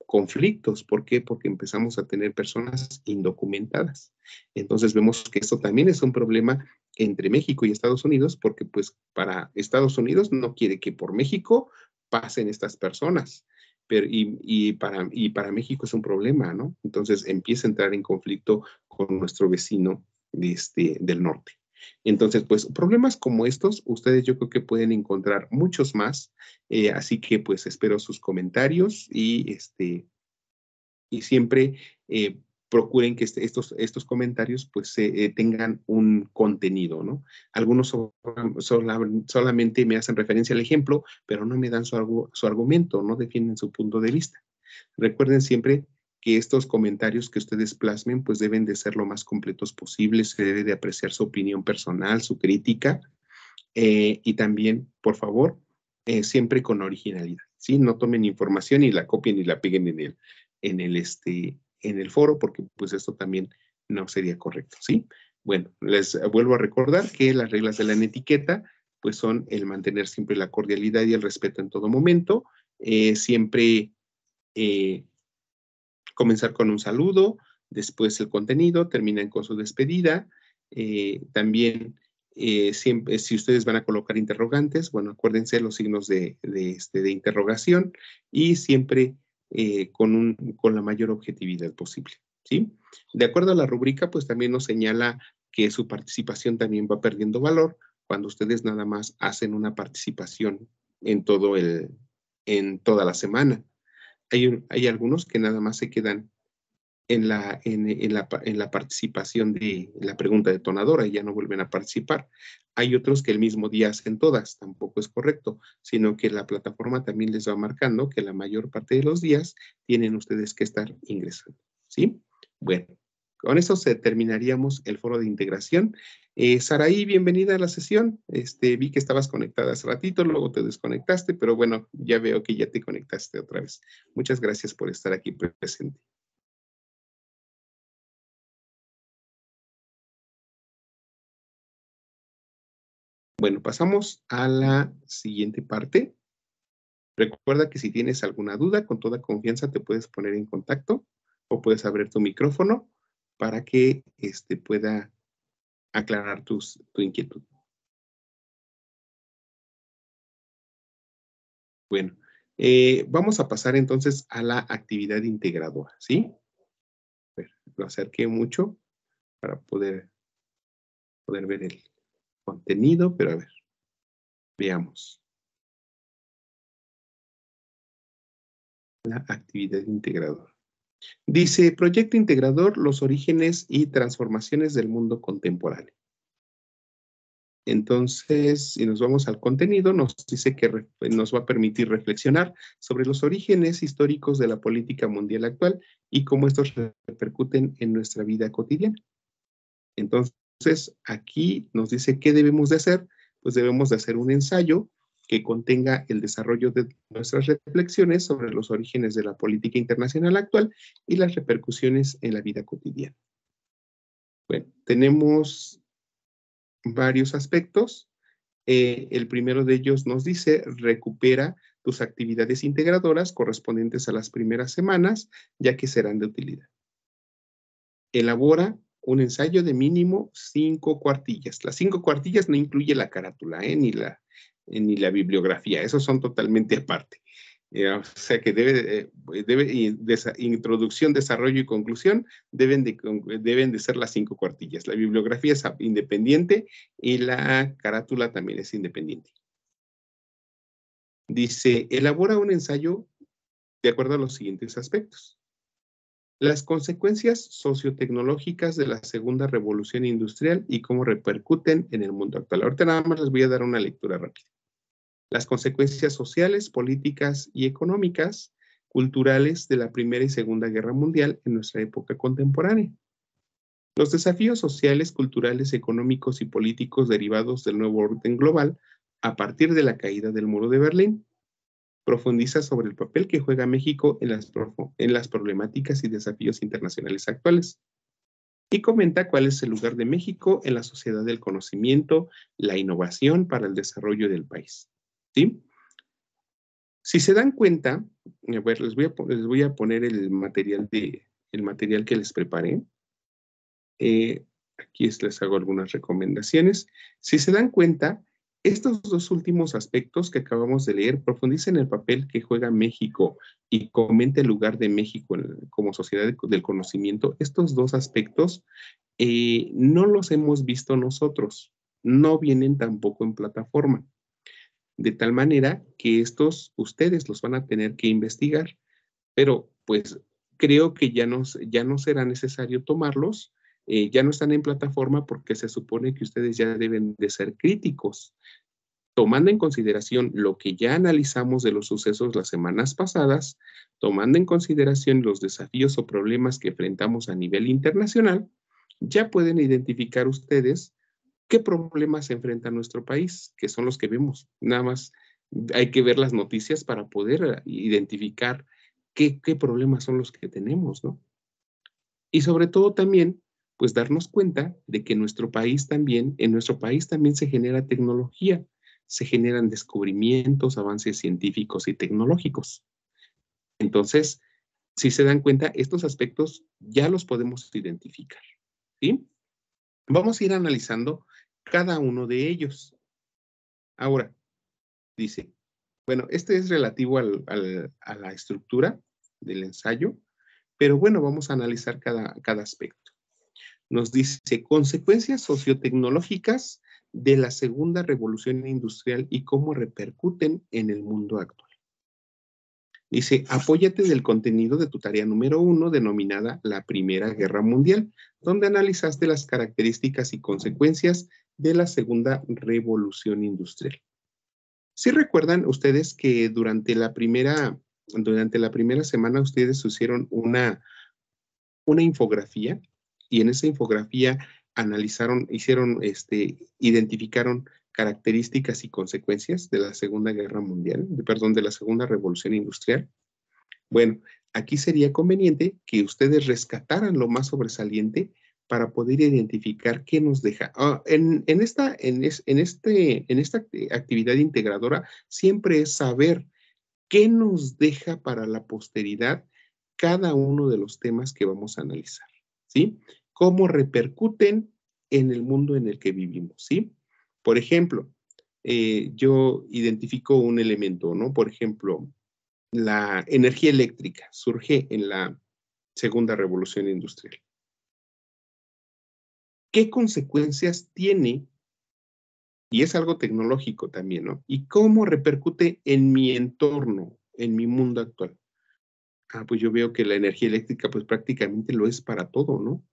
conflictos. ¿Por qué? Porque empezamos a tener personas indocumentadas. Entonces vemos que esto también es un problema entre México y Estados Unidos, porque pues para Estados Unidos no quiere que por México pasen estas personas. y, para, para México es un problema, ¿no? Entonces empieza a entrar en conflicto con nuestro vecino este, del norte. Entonces, pues problemas como estos, ustedes yo creo que pueden encontrar muchos más. Eh, así que pues espero sus comentarios y, este, y siempre eh, procuren que este, estos, estos comentarios pues eh, tengan un contenido, ¿no? Algunos solamente me hacen referencia al ejemplo, pero no me dan su, su argumento, no defienden su punto de vista. Recuerden siempre que estos comentarios que ustedes plasmen pues deben de ser lo más completos posibles, se debe de apreciar su opinión personal, su crítica eh, y también, por favor, eh, siempre con originalidad, ¿sí? No tomen información y la copien y la peguen en el, en el, este, en el foro porque pues esto también no sería correcto, ¿sí? Bueno, les vuelvo a recordar que las reglas de la etiqueta pues son el mantener siempre la cordialidad y el respeto en todo momento, eh, siempre comenzar con un saludo, después el contenido, terminan con su despedida. Eh, también, eh, si ustedes van a colocar interrogantes, bueno, acuérdense los signos de, este, interrogación y siempre eh, con, con la mayor objetividad posible. ¿sí? De acuerdo a la rúbrica, pues también nos señala que su participación también va perdiendo valor cuando ustedes nada más hacen una participación en todo el, en toda la semana. Hay, algunos que nada más se quedan en la, en la, participación de la pregunta detonadora y ya no vuelven a participar. Hay otros que el mismo día hacen todas, tampoco es correcto, sino que la plataforma también les va marcando que la mayor parte de los días tienen ustedes que estar ingresando. ¿Sí? Bueno, con eso se terminaríamos el foro de integración eh, Saraí, bienvenida a la sesión. Este, vi que estabas conectada hace ratito, luego te desconectaste, pero bueno, ya veo que ya te conectaste otra vez. Muchas gracias por estar aquí presente. Bueno, pasamos a la siguiente parte. Recuerda que si tienes alguna duda, con toda confianza te puedes poner en contacto o puedes abrir tu micrófono para que este pueda aclarar tus, tu inquietud. Bueno, eh, vamos a pasar entonces a la actividad integradora, ¿sí? lo acerqué mucho para poder, poder ver el contenido, pero a ver, veamos. La actividad integradora. Dice, proyecto integrador, los orígenes y transformaciones del mundo contemporáneo. Entonces, si nos vamos al contenido, nos dice que nos va a permitir reflexionar sobre los orígenes históricos de la política mundial actual y cómo estos repercuten en nuestra vida cotidiana. Entonces, aquí nos dice qué debemos de hacer. Pues debemos de hacer un ensayo que contenga el desarrollo de nuestras reflexiones sobre los orígenes de la política internacional actual y las repercusiones en la vida cotidiana. Bueno, tenemos varios aspectos. Eh, el primero de ellos nos dice, recupera tus actividades integradoras correspondientes a las primeras semanas, ya que serán de utilidad. Elabora un ensayo de mínimo cinco cuartillas. Las cinco cuartillas no incluye la carátula, eh, ni la eh, ni la bibliografía. Esos son totalmente aparte. Eh, o sea que debe, eh, debe introducción, desarrollo y conclusión deben de, deben de ser las cinco cuartillas. La bibliografía es independiente y la carátula también es independiente. Dice, elabora un ensayo de acuerdo a los siguientes aspectos. Las consecuencias sociotecnológicas de la segunda revolución industrial y cómo repercuten en el mundo actual. Ahorita nada más les voy a dar una lectura rápida las consecuencias sociales, políticas y económicas, culturales de la Primera y Segunda Guerra Mundial en nuestra época contemporánea. Los desafíos sociales, culturales, económicos y políticos derivados del nuevo orden global a partir de la caída del muro de Berlín. Profundiza sobre el papel que juega México en las, en las problemáticas y desafíos internacionales actuales y comenta cuál es el lugar de México en la sociedad del conocimiento, la innovación para el desarrollo del país. Si se dan cuenta, a ver, les voy a, les voy a poner el material, de, el material que les preparé. Eh, aquí les hago algunas recomendaciones. Si se dan cuenta, estos dos últimos aspectos que acabamos de leer profundizan en el papel que juega México y comenta el lugar de México como sociedad del conocimiento. Estos dos aspectos eh, no los hemos visto nosotros, no vienen tampoco en plataforma de tal manera que estos ustedes los van a tener que investigar, pero pues creo que ya, ya no será necesario tomarlos, eh, ya no están en plataforma porque se supone que ustedes ya deben de ser críticos. Tomando en consideración lo que ya analizamos de los sucesos las semanas pasadas, tomando en consideración los desafíos o problemas que enfrentamos a nivel internacional, ya pueden identificar ustedes qué problemas enfrenta nuestro país, que son los que vemos. Nada más hay que ver las noticias para poder identificar qué, problemas son los que tenemos, ¿no? Y sobre todo también, pues darnos cuenta de que nuestro país también, en nuestro país también se genera tecnología, se generan descubrimientos, avances científicos y tecnológicos. Entonces, si se dan cuenta, estos aspectos ya los podemos identificar, ¿sí? Vamos a ir analizando cada uno de ellos. Ahora, dice, bueno, este es relativo a la estructura del ensayo, pero bueno, vamos a analizar cada, cada aspecto. Nos dice consecuencias sociotecnológicas de la segunda revolución industrial y cómo repercuten en el mundo actual. Dice, apóyate del contenido de tu tarea número uno denominada la Primera Guerra Mundial, donde analizaste las características y consecuencias de la segunda revolución industrial. Si recuerdan ustedes que durante la primera, durante la primera semana ustedes hicieron una, una infografía y en esa infografía analizaron, hicieron, este, identificaron características y consecuencias de la Segunda Guerra Mundial, de, perdón, de la Segunda Revolución Industrial. Bueno, aquí sería conveniente que ustedes rescataran lo más sobresaliente para poder identificar qué nos deja. Ah, en, esta, en, este, en esta actividad integradora siempre es saber qué nos deja para la posteridad cada uno de los temas que vamos a analizar, ¿sí? Cómo repercuten en el mundo en el que vivimos, ¿sí? Por ejemplo, eh, yo identifico un elemento, ¿no? Por ejemplo, la energía eléctrica surge en la segunda revolución industrial qué consecuencias tiene, y es algo tecnológico también, ¿no? Y cómo repercute en mi entorno, en mi mundo actual. Ah, pues yo veo que la energía eléctrica, pues prácticamente lo es para todo, ¿no?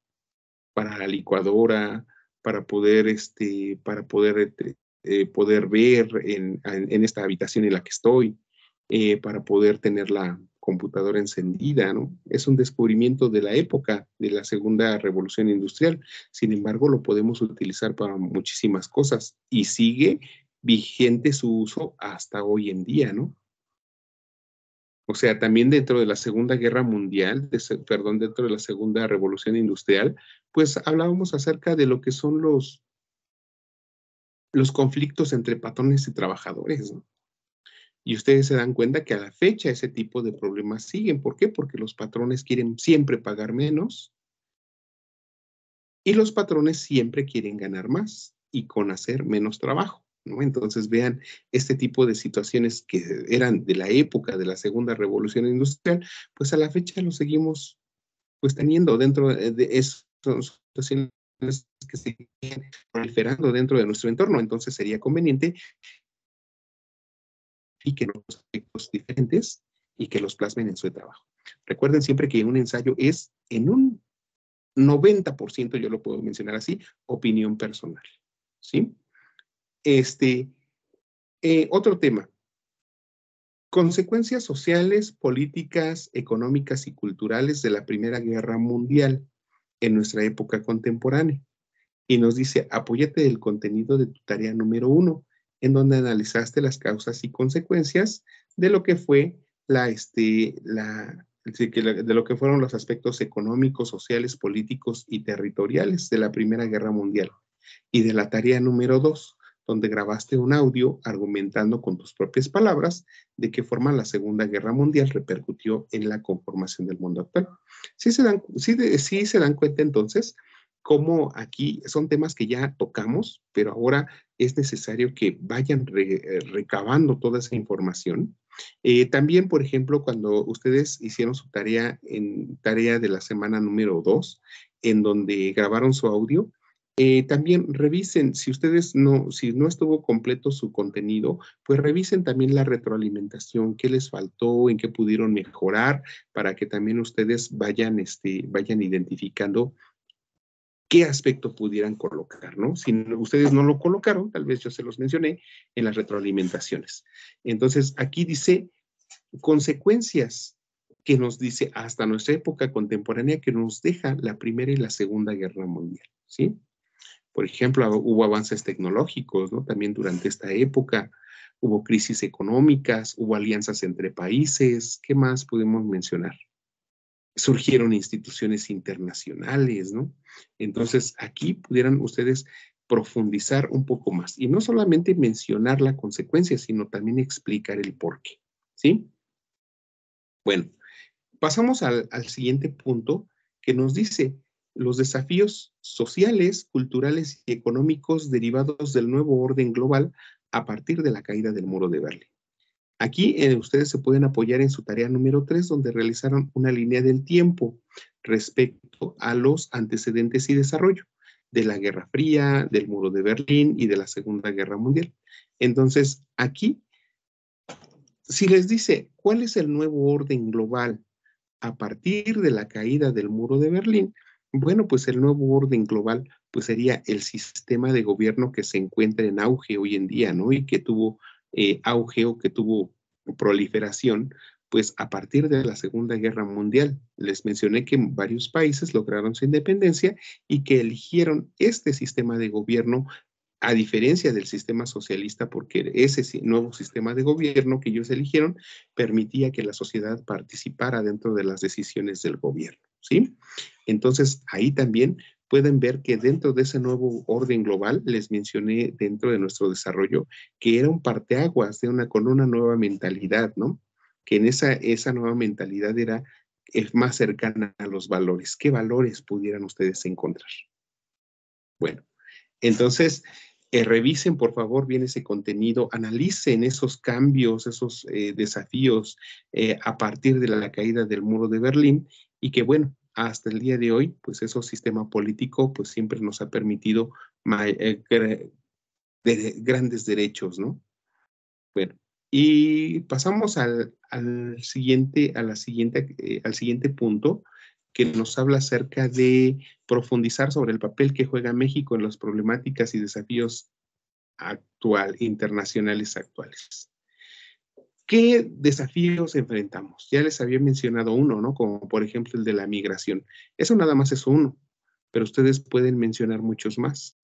Para la licuadora, para poder, este, para poder, este, eh, poder ver en, esta habitación en la que estoy, eh, para poder tener la, computadora encendida, ¿no? Es un descubrimiento de la época de la segunda revolución industrial. Sin embargo, lo podemos utilizar para muchísimas cosas y sigue vigente su uso hasta hoy en día, ¿no? O sea, también dentro de la Segunda Guerra Mundial, perdón, dentro de la Segunda Revolución Industrial, pues hablábamos acerca de lo que son los, los conflictos entre patrones y trabajadores, ¿no? Y ustedes se dan cuenta que a la fecha ese tipo de problemas siguen. ¿Por qué? Porque los patrones quieren siempre pagar menos y los patrones siempre quieren ganar más y con hacer menos trabajo. Entonces vean este tipo de situaciones que eran de la época de la segunda revolución industrial, pues a la fecha lo seguimos pues teniendo dentro de esas situaciones que siguen proliferando dentro de nuestro entorno. Entonces sería conveniente que los aspectos diferentes y que los plasmen en su trabajo. Recuerden siempre que un ensayo es en un 90%, yo lo puedo mencionar así, opinión personal. ¿Sí? Este, eh, otro tema. Consecuencias sociales, políticas, económicas y culturales de la Primera Guerra Mundial en nuestra época contemporánea. Y nos dice, apóyate del contenido de tu tarea número uno, en donde analizaste las causas y consecuencias de lo que fue la, este, la, de lo que fueron los aspectos económicos, sociales, políticos y territoriales de la Primera Guerra Mundial. Y de la tarea número dos, donde grabaste un audio argumentando con tus propias palabras de qué forma la Segunda Guerra Mundial repercutió en la conformación del mundo actual. Sí se dan, sí se dan cuenta entonces cómo aquí son temas que ya tocamos, pero ahora es necesario que vayan eh, recabando toda esa información. Eh, también, por ejemplo, cuando ustedes hicieron su tarea en tarea de la semana número 2, en donde grabaron su audio, eh, también revisen, si ustedes no, si no estuvo completo su contenido, pues revisen también la retroalimentación, qué les faltó, en qué pudieron mejorar, para que también ustedes vayan, este, vayan identificando qué aspecto pudieran colocar, ¿no? Si ustedes no lo colocaron, tal vez yo se los mencioné en las retroalimentaciones. Entonces, aquí dice consecuencias que nos dice hasta nuestra época contemporánea que nos deja la Primera y la Segunda Guerra Mundial, ¿sí? Por ejemplo, hubo avances tecnológicos, ¿no? También durante esta época hubo crisis económicas, hubo alianzas entre países, ¿qué más podemos mencionar? surgieron instituciones internacionales, ¿no? Entonces, aquí pudieran ustedes profundizar un poco más y no solamente mencionar la consecuencia, sino también explicar el por qué, ¿sí? Bueno, pasamos al, siguiente punto que nos dice los desafíos sociales, culturales y económicos derivados del nuevo orden global a partir de la caída del muro de Berlín. Aquí eh, ustedes se pueden apoyar en su tarea número 3, donde realizaron una línea del tiempo respecto a los antecedentes y desarrollo de la Guerra Fría, del Muro de Berlín y de la Segunda Guerra Mundial. Entonces, aquí, si les dice cuál es el nuevo orden global a partir de la caída del Muro de Berlín, bueno, pues el nuevo orden global pues sería el sistema de gobierno que se encuentra en auge hoy en día, ¿no? Y que tuvo eh, auge que tuvo proliferación, pues a partir de la Segunda Guerra Mundial. Les mencioné que varios países lograron su independencia y que eligieron este sistema de gobierno a diferencia del sistema socialista, porque ese nuevo sistema de gobierno que ellos eligieron permitía que la sociedad participara dentro de las decisiones del gobierno, ¿sí? Entonces, ahí también pueden ver que dentro de ese nuevo orden global, les mencioné dentro de nuestro desarrollo, que era un parteaguas de una, con una nueva mentalidad, ¿no? Que en esa, esa nueva mentalidad era es eh, más cercana a los valores. ¿Qué valores pudieran ustedes encontrar? Bueno, entonces, eh, revisen por favor bien ese contenido, analicen esos cambios, esos eh, desafíos a partir de la, la caída del muro de Berlín y que bueno, hasta el día de hoy, pues ese sistema político pues siempre nos ha permitido eh, grandes derechos, ¿no? Bueno, y pasamos al, al siguiente, a la siguiente, eh, al siguiente punto que nos habla acerca de profundizar sobre el papel que juega México en las problemáticas y desafíos actual, internacionales actuales. ¿Qué desafíos enfrentamos? Ya les había mencionado uno, ¿no? Como por ejemplo el de la migración. Eso nada más es uno, pero ustedes pueden mencionar muchos más.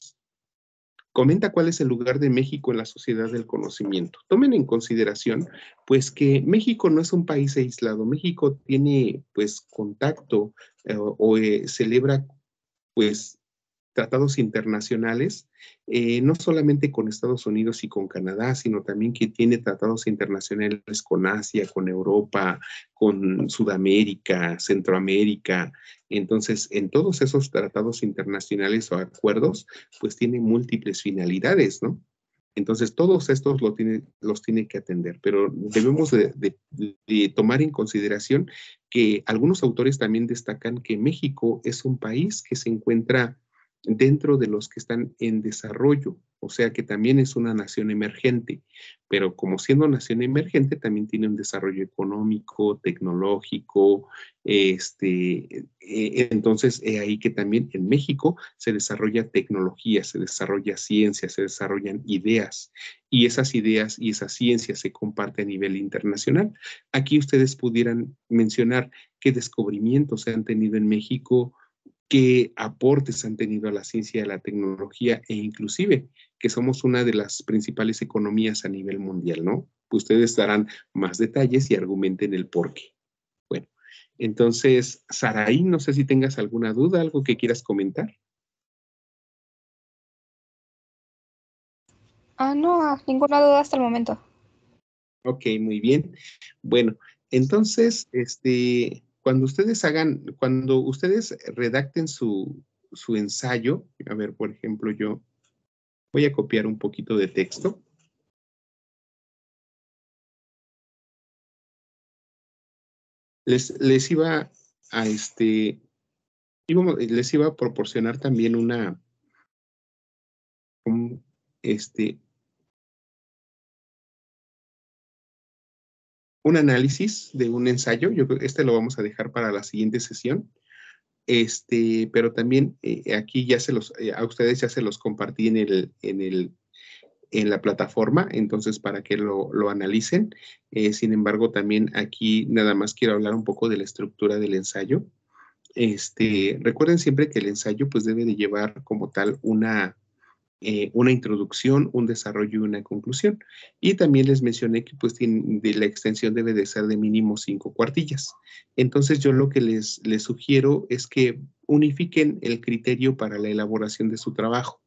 Comenta cuál es el lugar de México en la sociedad del conocimiento. Tomen en consideración, pues, que México no es un país aislado. México tiene, pues, contacto eh, o eh, celebra, pues, tratados internacionales, eh, no solamente con Estados Unidos y con Canadá, sino también que tiene tratados internacionales con Asia, con Europa, con Sudamérica, Centroamérica. Entonces, en todos esos tratados internacionales o acuerdos, pues tiene múltiples finalidades, ¿no? Entonces, todos estos lo tiene, los tiene que atender, pero debemos de, de, tomar en consideración que algunos autores también destacan que México es un país que se encuentra dentro de los que están en desarrollo, o sea que también es una nación emergente, pero como siendo nación emergente también tiene un desarrollo económico, tecnológico, este, e, e, entonces ahí que también en México se desarrolla tecnología, se desarrolla ciencia, se desarrollan ideas y esas ideas y esa ciencia se comparte a nivel internacional. Aquí ustedes pudieran mencionar qué descubrimientos se han tenido en México, qué aportes han tenido a la ciencia y a la tecnología e inclusive que somos una de las principales economías a nivel mundial, ¿no? Ustedes darán más detalles y argumenten el por qué. Bueno, entonces, Saraí, no sé si tengas alguna duda, algo que quieras comentar. Ah, no, ninguna duda hasta el momento. Ok, muy bien. Bueno, entonces, este, cuando ustedes hagan, cuando ustedes redacten su, su ensayo, a ver, por ejemplo, yo voy a copiar un poquito de texto. Les, les, iba a este les iba a proporcionar también una este un análisis de un ensayo. Yo este lo vamos a dejar para la siguiente sesión. Este, pero también eh, aquí ya se los, eh, a ustedes ya se los compartí en el, en el en la plataforma, entonces para que lo, analicen. Eh, sin embargo, también aquí nada más quiero hablar un poco de la estructura del ensayo. Este, recuerden siempre que el ensayo pues debe de llevar como tal una, eh, una introducción, un desarrollo y una conclusión. Y también les mencioné que pues de la extensión debe de ser de mínimo cinco cuartillas. Entonces yo lo que les, les sugiero es que unifiquen el criterio para la elaboración de su trabajo.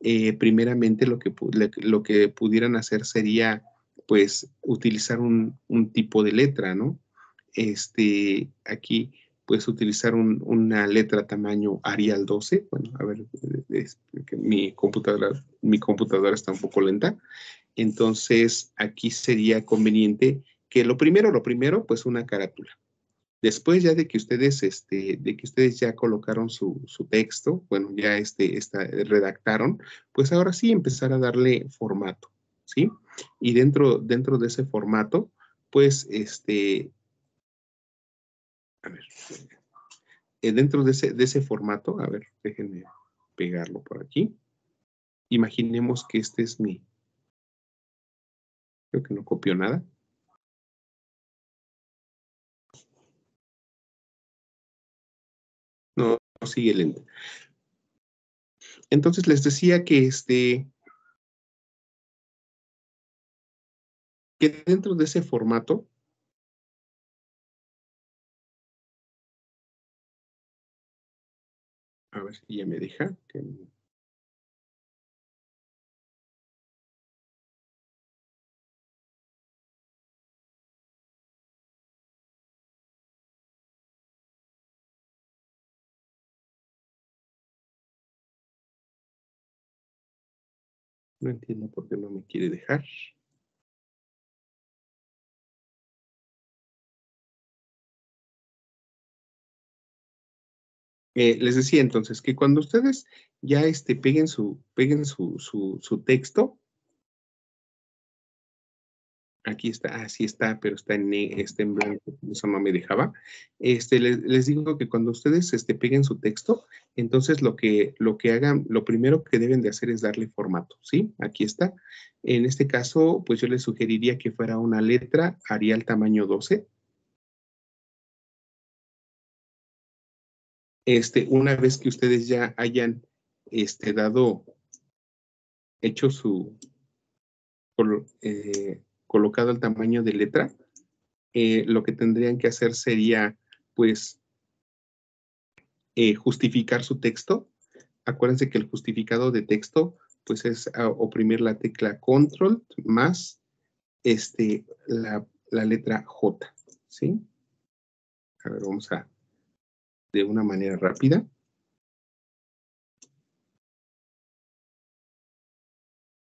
Eh, primeramente lo que, lo que pudieran hacer sería pues utilizar un, un tipo de letra, ¿no? Este, aquí puedes utilizar una letra tamaño Arial 12. Bueno, a ver, mi, computadora, mi computadora está un poco lenta. Entonces, aquí sería conveniente que lo primero, lo primero, pues una carátula. Después ya de que ustedes, este, de que ustedes ya colocaron su, su texto, bueno, ya este, esta, redactaron, pues ahora sí empezar a darle formato, ¿sí? Y dentro, dentro de ese formato, pues este, a ver. Eh, dentro de ese, de ese formato, a ver, déjenme pegarlo por aquí. Imaginemos que este es mi... Creo que no copió nada. No, sigue lento. Entonces les decía que este... Que dentro de ese formato y ya me deja. Que... No entiendo por qué no me quiere dejar. Eh, les decía entonces que cuando ustedes ya este, peguen, su, peguen su, su, texto, aquí está, así ah, está, pero está en, en blanco, eso no me dejaba. Este, les, digo que cuando ustedes este, peguen su texto, entonces lo que, lo que hagan, lo primero que deben de hacer es darle formato, ¿sí? Aquí está. En este caso, pues yo les sugeriría que fuera una letra haría el tamaño 12, este, una vez que ustedes ya hayan este, dado, hecho su, eh, colocado el tamaño de letra, eh, lo que tendrían que hacer sería, pues, eh, justificar su texto. Acuérdense que el justificado de texto, pues, es ah, oprimir la tecla control más este, la, la letra J, ¿sí? A ver, vamos a de una manera rápida.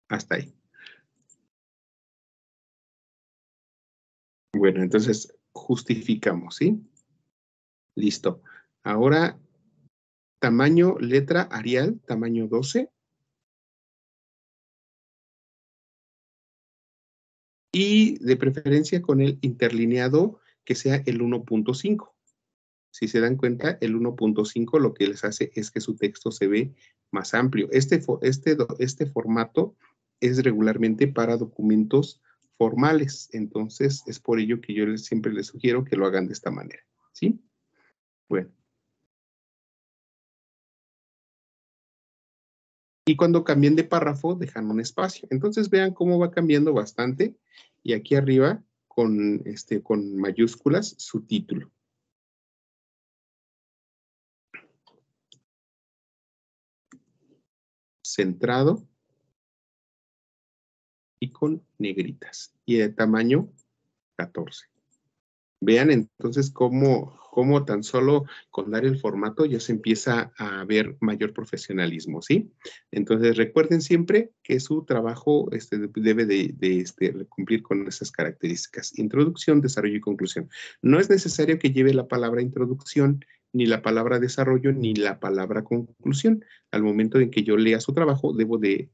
Hasta ahí. Bueno, entonces justificamos, ¿sí? Listo. Ahora, tamaño letra Arial, tamaño 12. Y de preferencia con el interlineado que sea el 1.5. Si se dan cuenta, el 1.5 lo que les hace es que su texto se ve más amplio. Este, este, este formato es regularmente para documentos formales. Entonces, es por ello que yo siempre les sugiero que lo hagan de esta manera. ¿Sí? Bueno. Y cuando cambien de párrafo, dejan un espacio. Entonces, vean cómo va cambiando bastante. Y aquí arriba, con, este, con mayúsculas, su título. centrado y con negritas. Y de tamaño 14. Vean entonces cómo, cómo tan solo con dar el formato ya se empieza a ver mayor profesionalismo, ¿sí? Entonces recuerden siempre que su trabajo este, debe de, este, cumplir con esas características. Introducción, desarrollo y conclusión. No es necesario que lleve la palabra introducción ni la palabra desarrollo ni la palabra conclusión. Al momento en que yo lea su trabajo, debo de,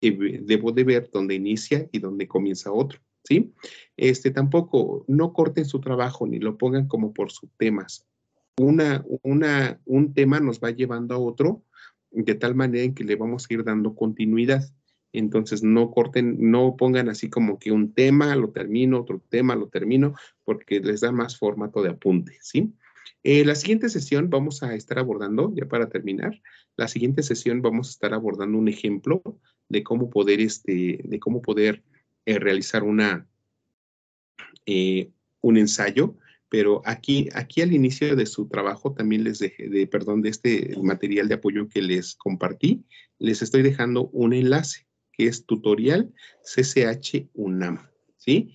eh, debo de ver dónde inicia y dónde comienza otro. ¿sí? Este, tampoco, no corten su trabajo ni lo pongan como por subtemas. Una, una, un tema nos va llevando a otro de tal manera en que le vamos a ir dando continuidad. Entonces no corten, no pongan así como que un tema lo termino, otro tema lo termino, porque les da más formato de apunte, ¿sí? Eh, la siguiente sesión vamos a estar abordando, ya para terminar, la siguiente sesión vamos a estar abordando un ejemplo de cómo poder, este, de cómo poder eh, realizar una, eh, un ensayo, pero aquí, aquí al inicio de su trabajo también les dejé, de, perdón, de este material de apoyo que les compartí, les estoy dejando un enlace que es tutorial CCH UNAM, ¿sí?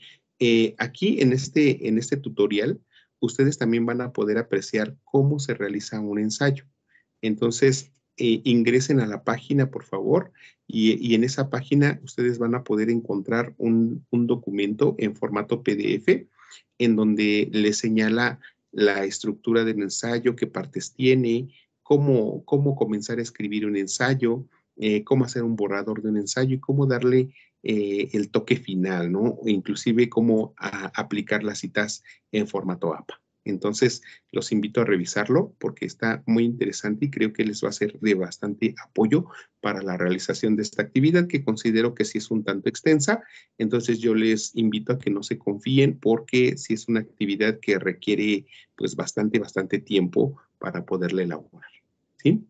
aquí en este, en este tutorial ustedes también van a poder apreciar cómo se realiza un ensayo. Entonces, eh, ingresen a la página, por favor, y, en esa página ustedes van a poder encontrar un, documento en formato PDF en donde les señala la estructura del ensayo, qué partes tiene, cómo, cómo comenzar a escribir un ensayo, eh, cómo hacer un borrador de un ensayo y cómo darle eh, el toque final, ¿no? Inclusive cómo aplicar las citas en formato APA. Entonces, los invito a revisarlo porque está muy interesante y creo que les va a ser de bastante apoyo para la realización de esta actividad que considero que sí es un tanto extensa. Entonces, yo les invito a que no se confíen porque sí es una actividad que requiere pues bastante, bastante tiempo para poderla elaborar. ¿Sí?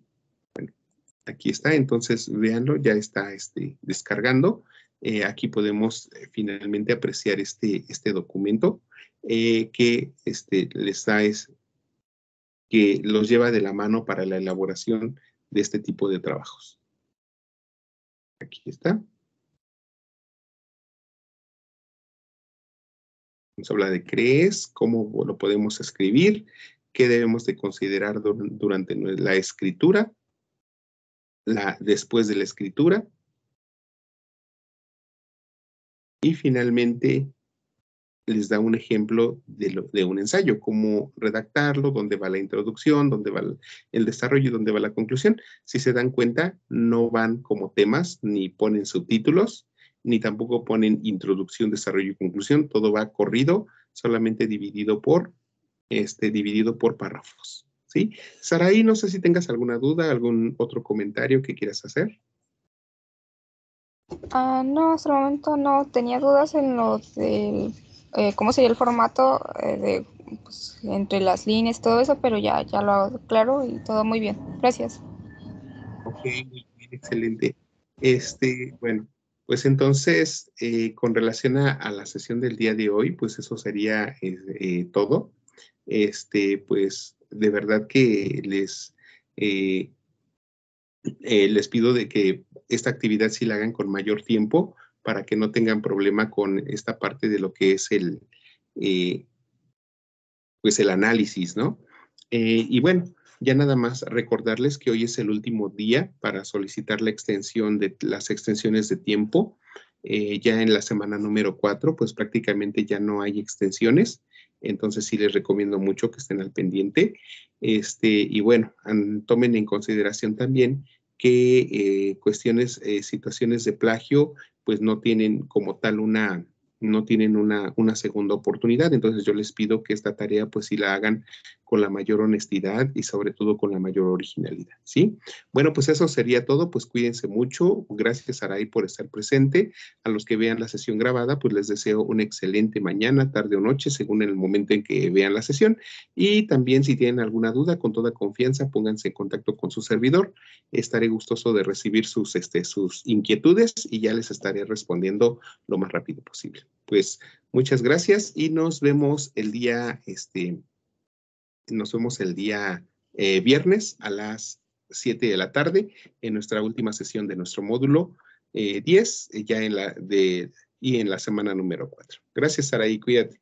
aquí está. Entonces, veanlo, ya está este, descargando. Eh, aquí podemos eh, finalmente apreciar este, este documento eh, que este, les da que los lleva de la mano para la elaboración de este tipo de trabajos. Aquí está. Nos habla de crees, cómo lo podemos escribir, qué debemos de considerar durante la escritura, la, después de la escritura, y finalmente les da un ejemplo de, un ensayo, cómo redactarlo, dónde va la introducción, dónde va el, desarrollo y dónde va la conclusión. Si se dan cuenta, no van como temas ni ponen subtítulos, ni tampoco ponen introducción, desarrollo y conclusión. Todo va corrido, solamente dividido por, este, dividido por párrafos. ¿sí? Saraí, no sé si tengas alguna duda, algún otro comentario que quieras hacer. Ah, no, hasta el momento no. Tenía dudas en lo del eh, cómo sería el formato eh, de, pues, entre las líneas, todo eso, pero ya, ya lo hago claro y todo muy bien. Gracias. Ok, excelente. Este, bueno, pues entonces, eh, con relación a, la sesión del día de hoy, pues eso sería todo. Este, pues de verdad que les, les pido de que esta actividad si la hagan con mayor tiempo para que no tengan problema con esta parte de lo que es el, eh, pues el análisis, ¿no? Eh, y bueno, ya nada más recordarles que hoy es el último día para solicitar la extensión de las extensiones de tiempo. Eh, ya en la semana número 4, pues prácticamente ya no hay extensiones. Entonces sí les recomiendo mucho que estén al pendiente. Este, y bueno, tomen en consideración también que eh, cuestiones, eh, situaciones de plagio, pues no tienen como tal una, no tienen una, una segunda oportunidad. Entonces yo les pido que esta tarea pues si la hagan con la mayor honestidad y sobre todo con la mayor originalidad, ¿sí? Bueno, pues eso sería todo, pues cuídense mucho, gracias Aray por estar presente, a los que vean la sesión grabada, pues les deseo una excelente mañana, tarde o noche, según el momento en que vean la sesión, y también si tienen alguna duda, con toda confianza, pónganse en contacto con su servidor, estaré gustoso de recibir sus, este, sus inquietudes y ya les estaré respondiendo lo más rápido posible. Pues muchas gracias y nos vemos el día, este, este, nos vemos el día eh, viernes a las 7 de la tarde en nuestra última sesión de nuestro módulo 10, eh, eh, ya en la de, y en la semana número 4. Gracias, y cuídate.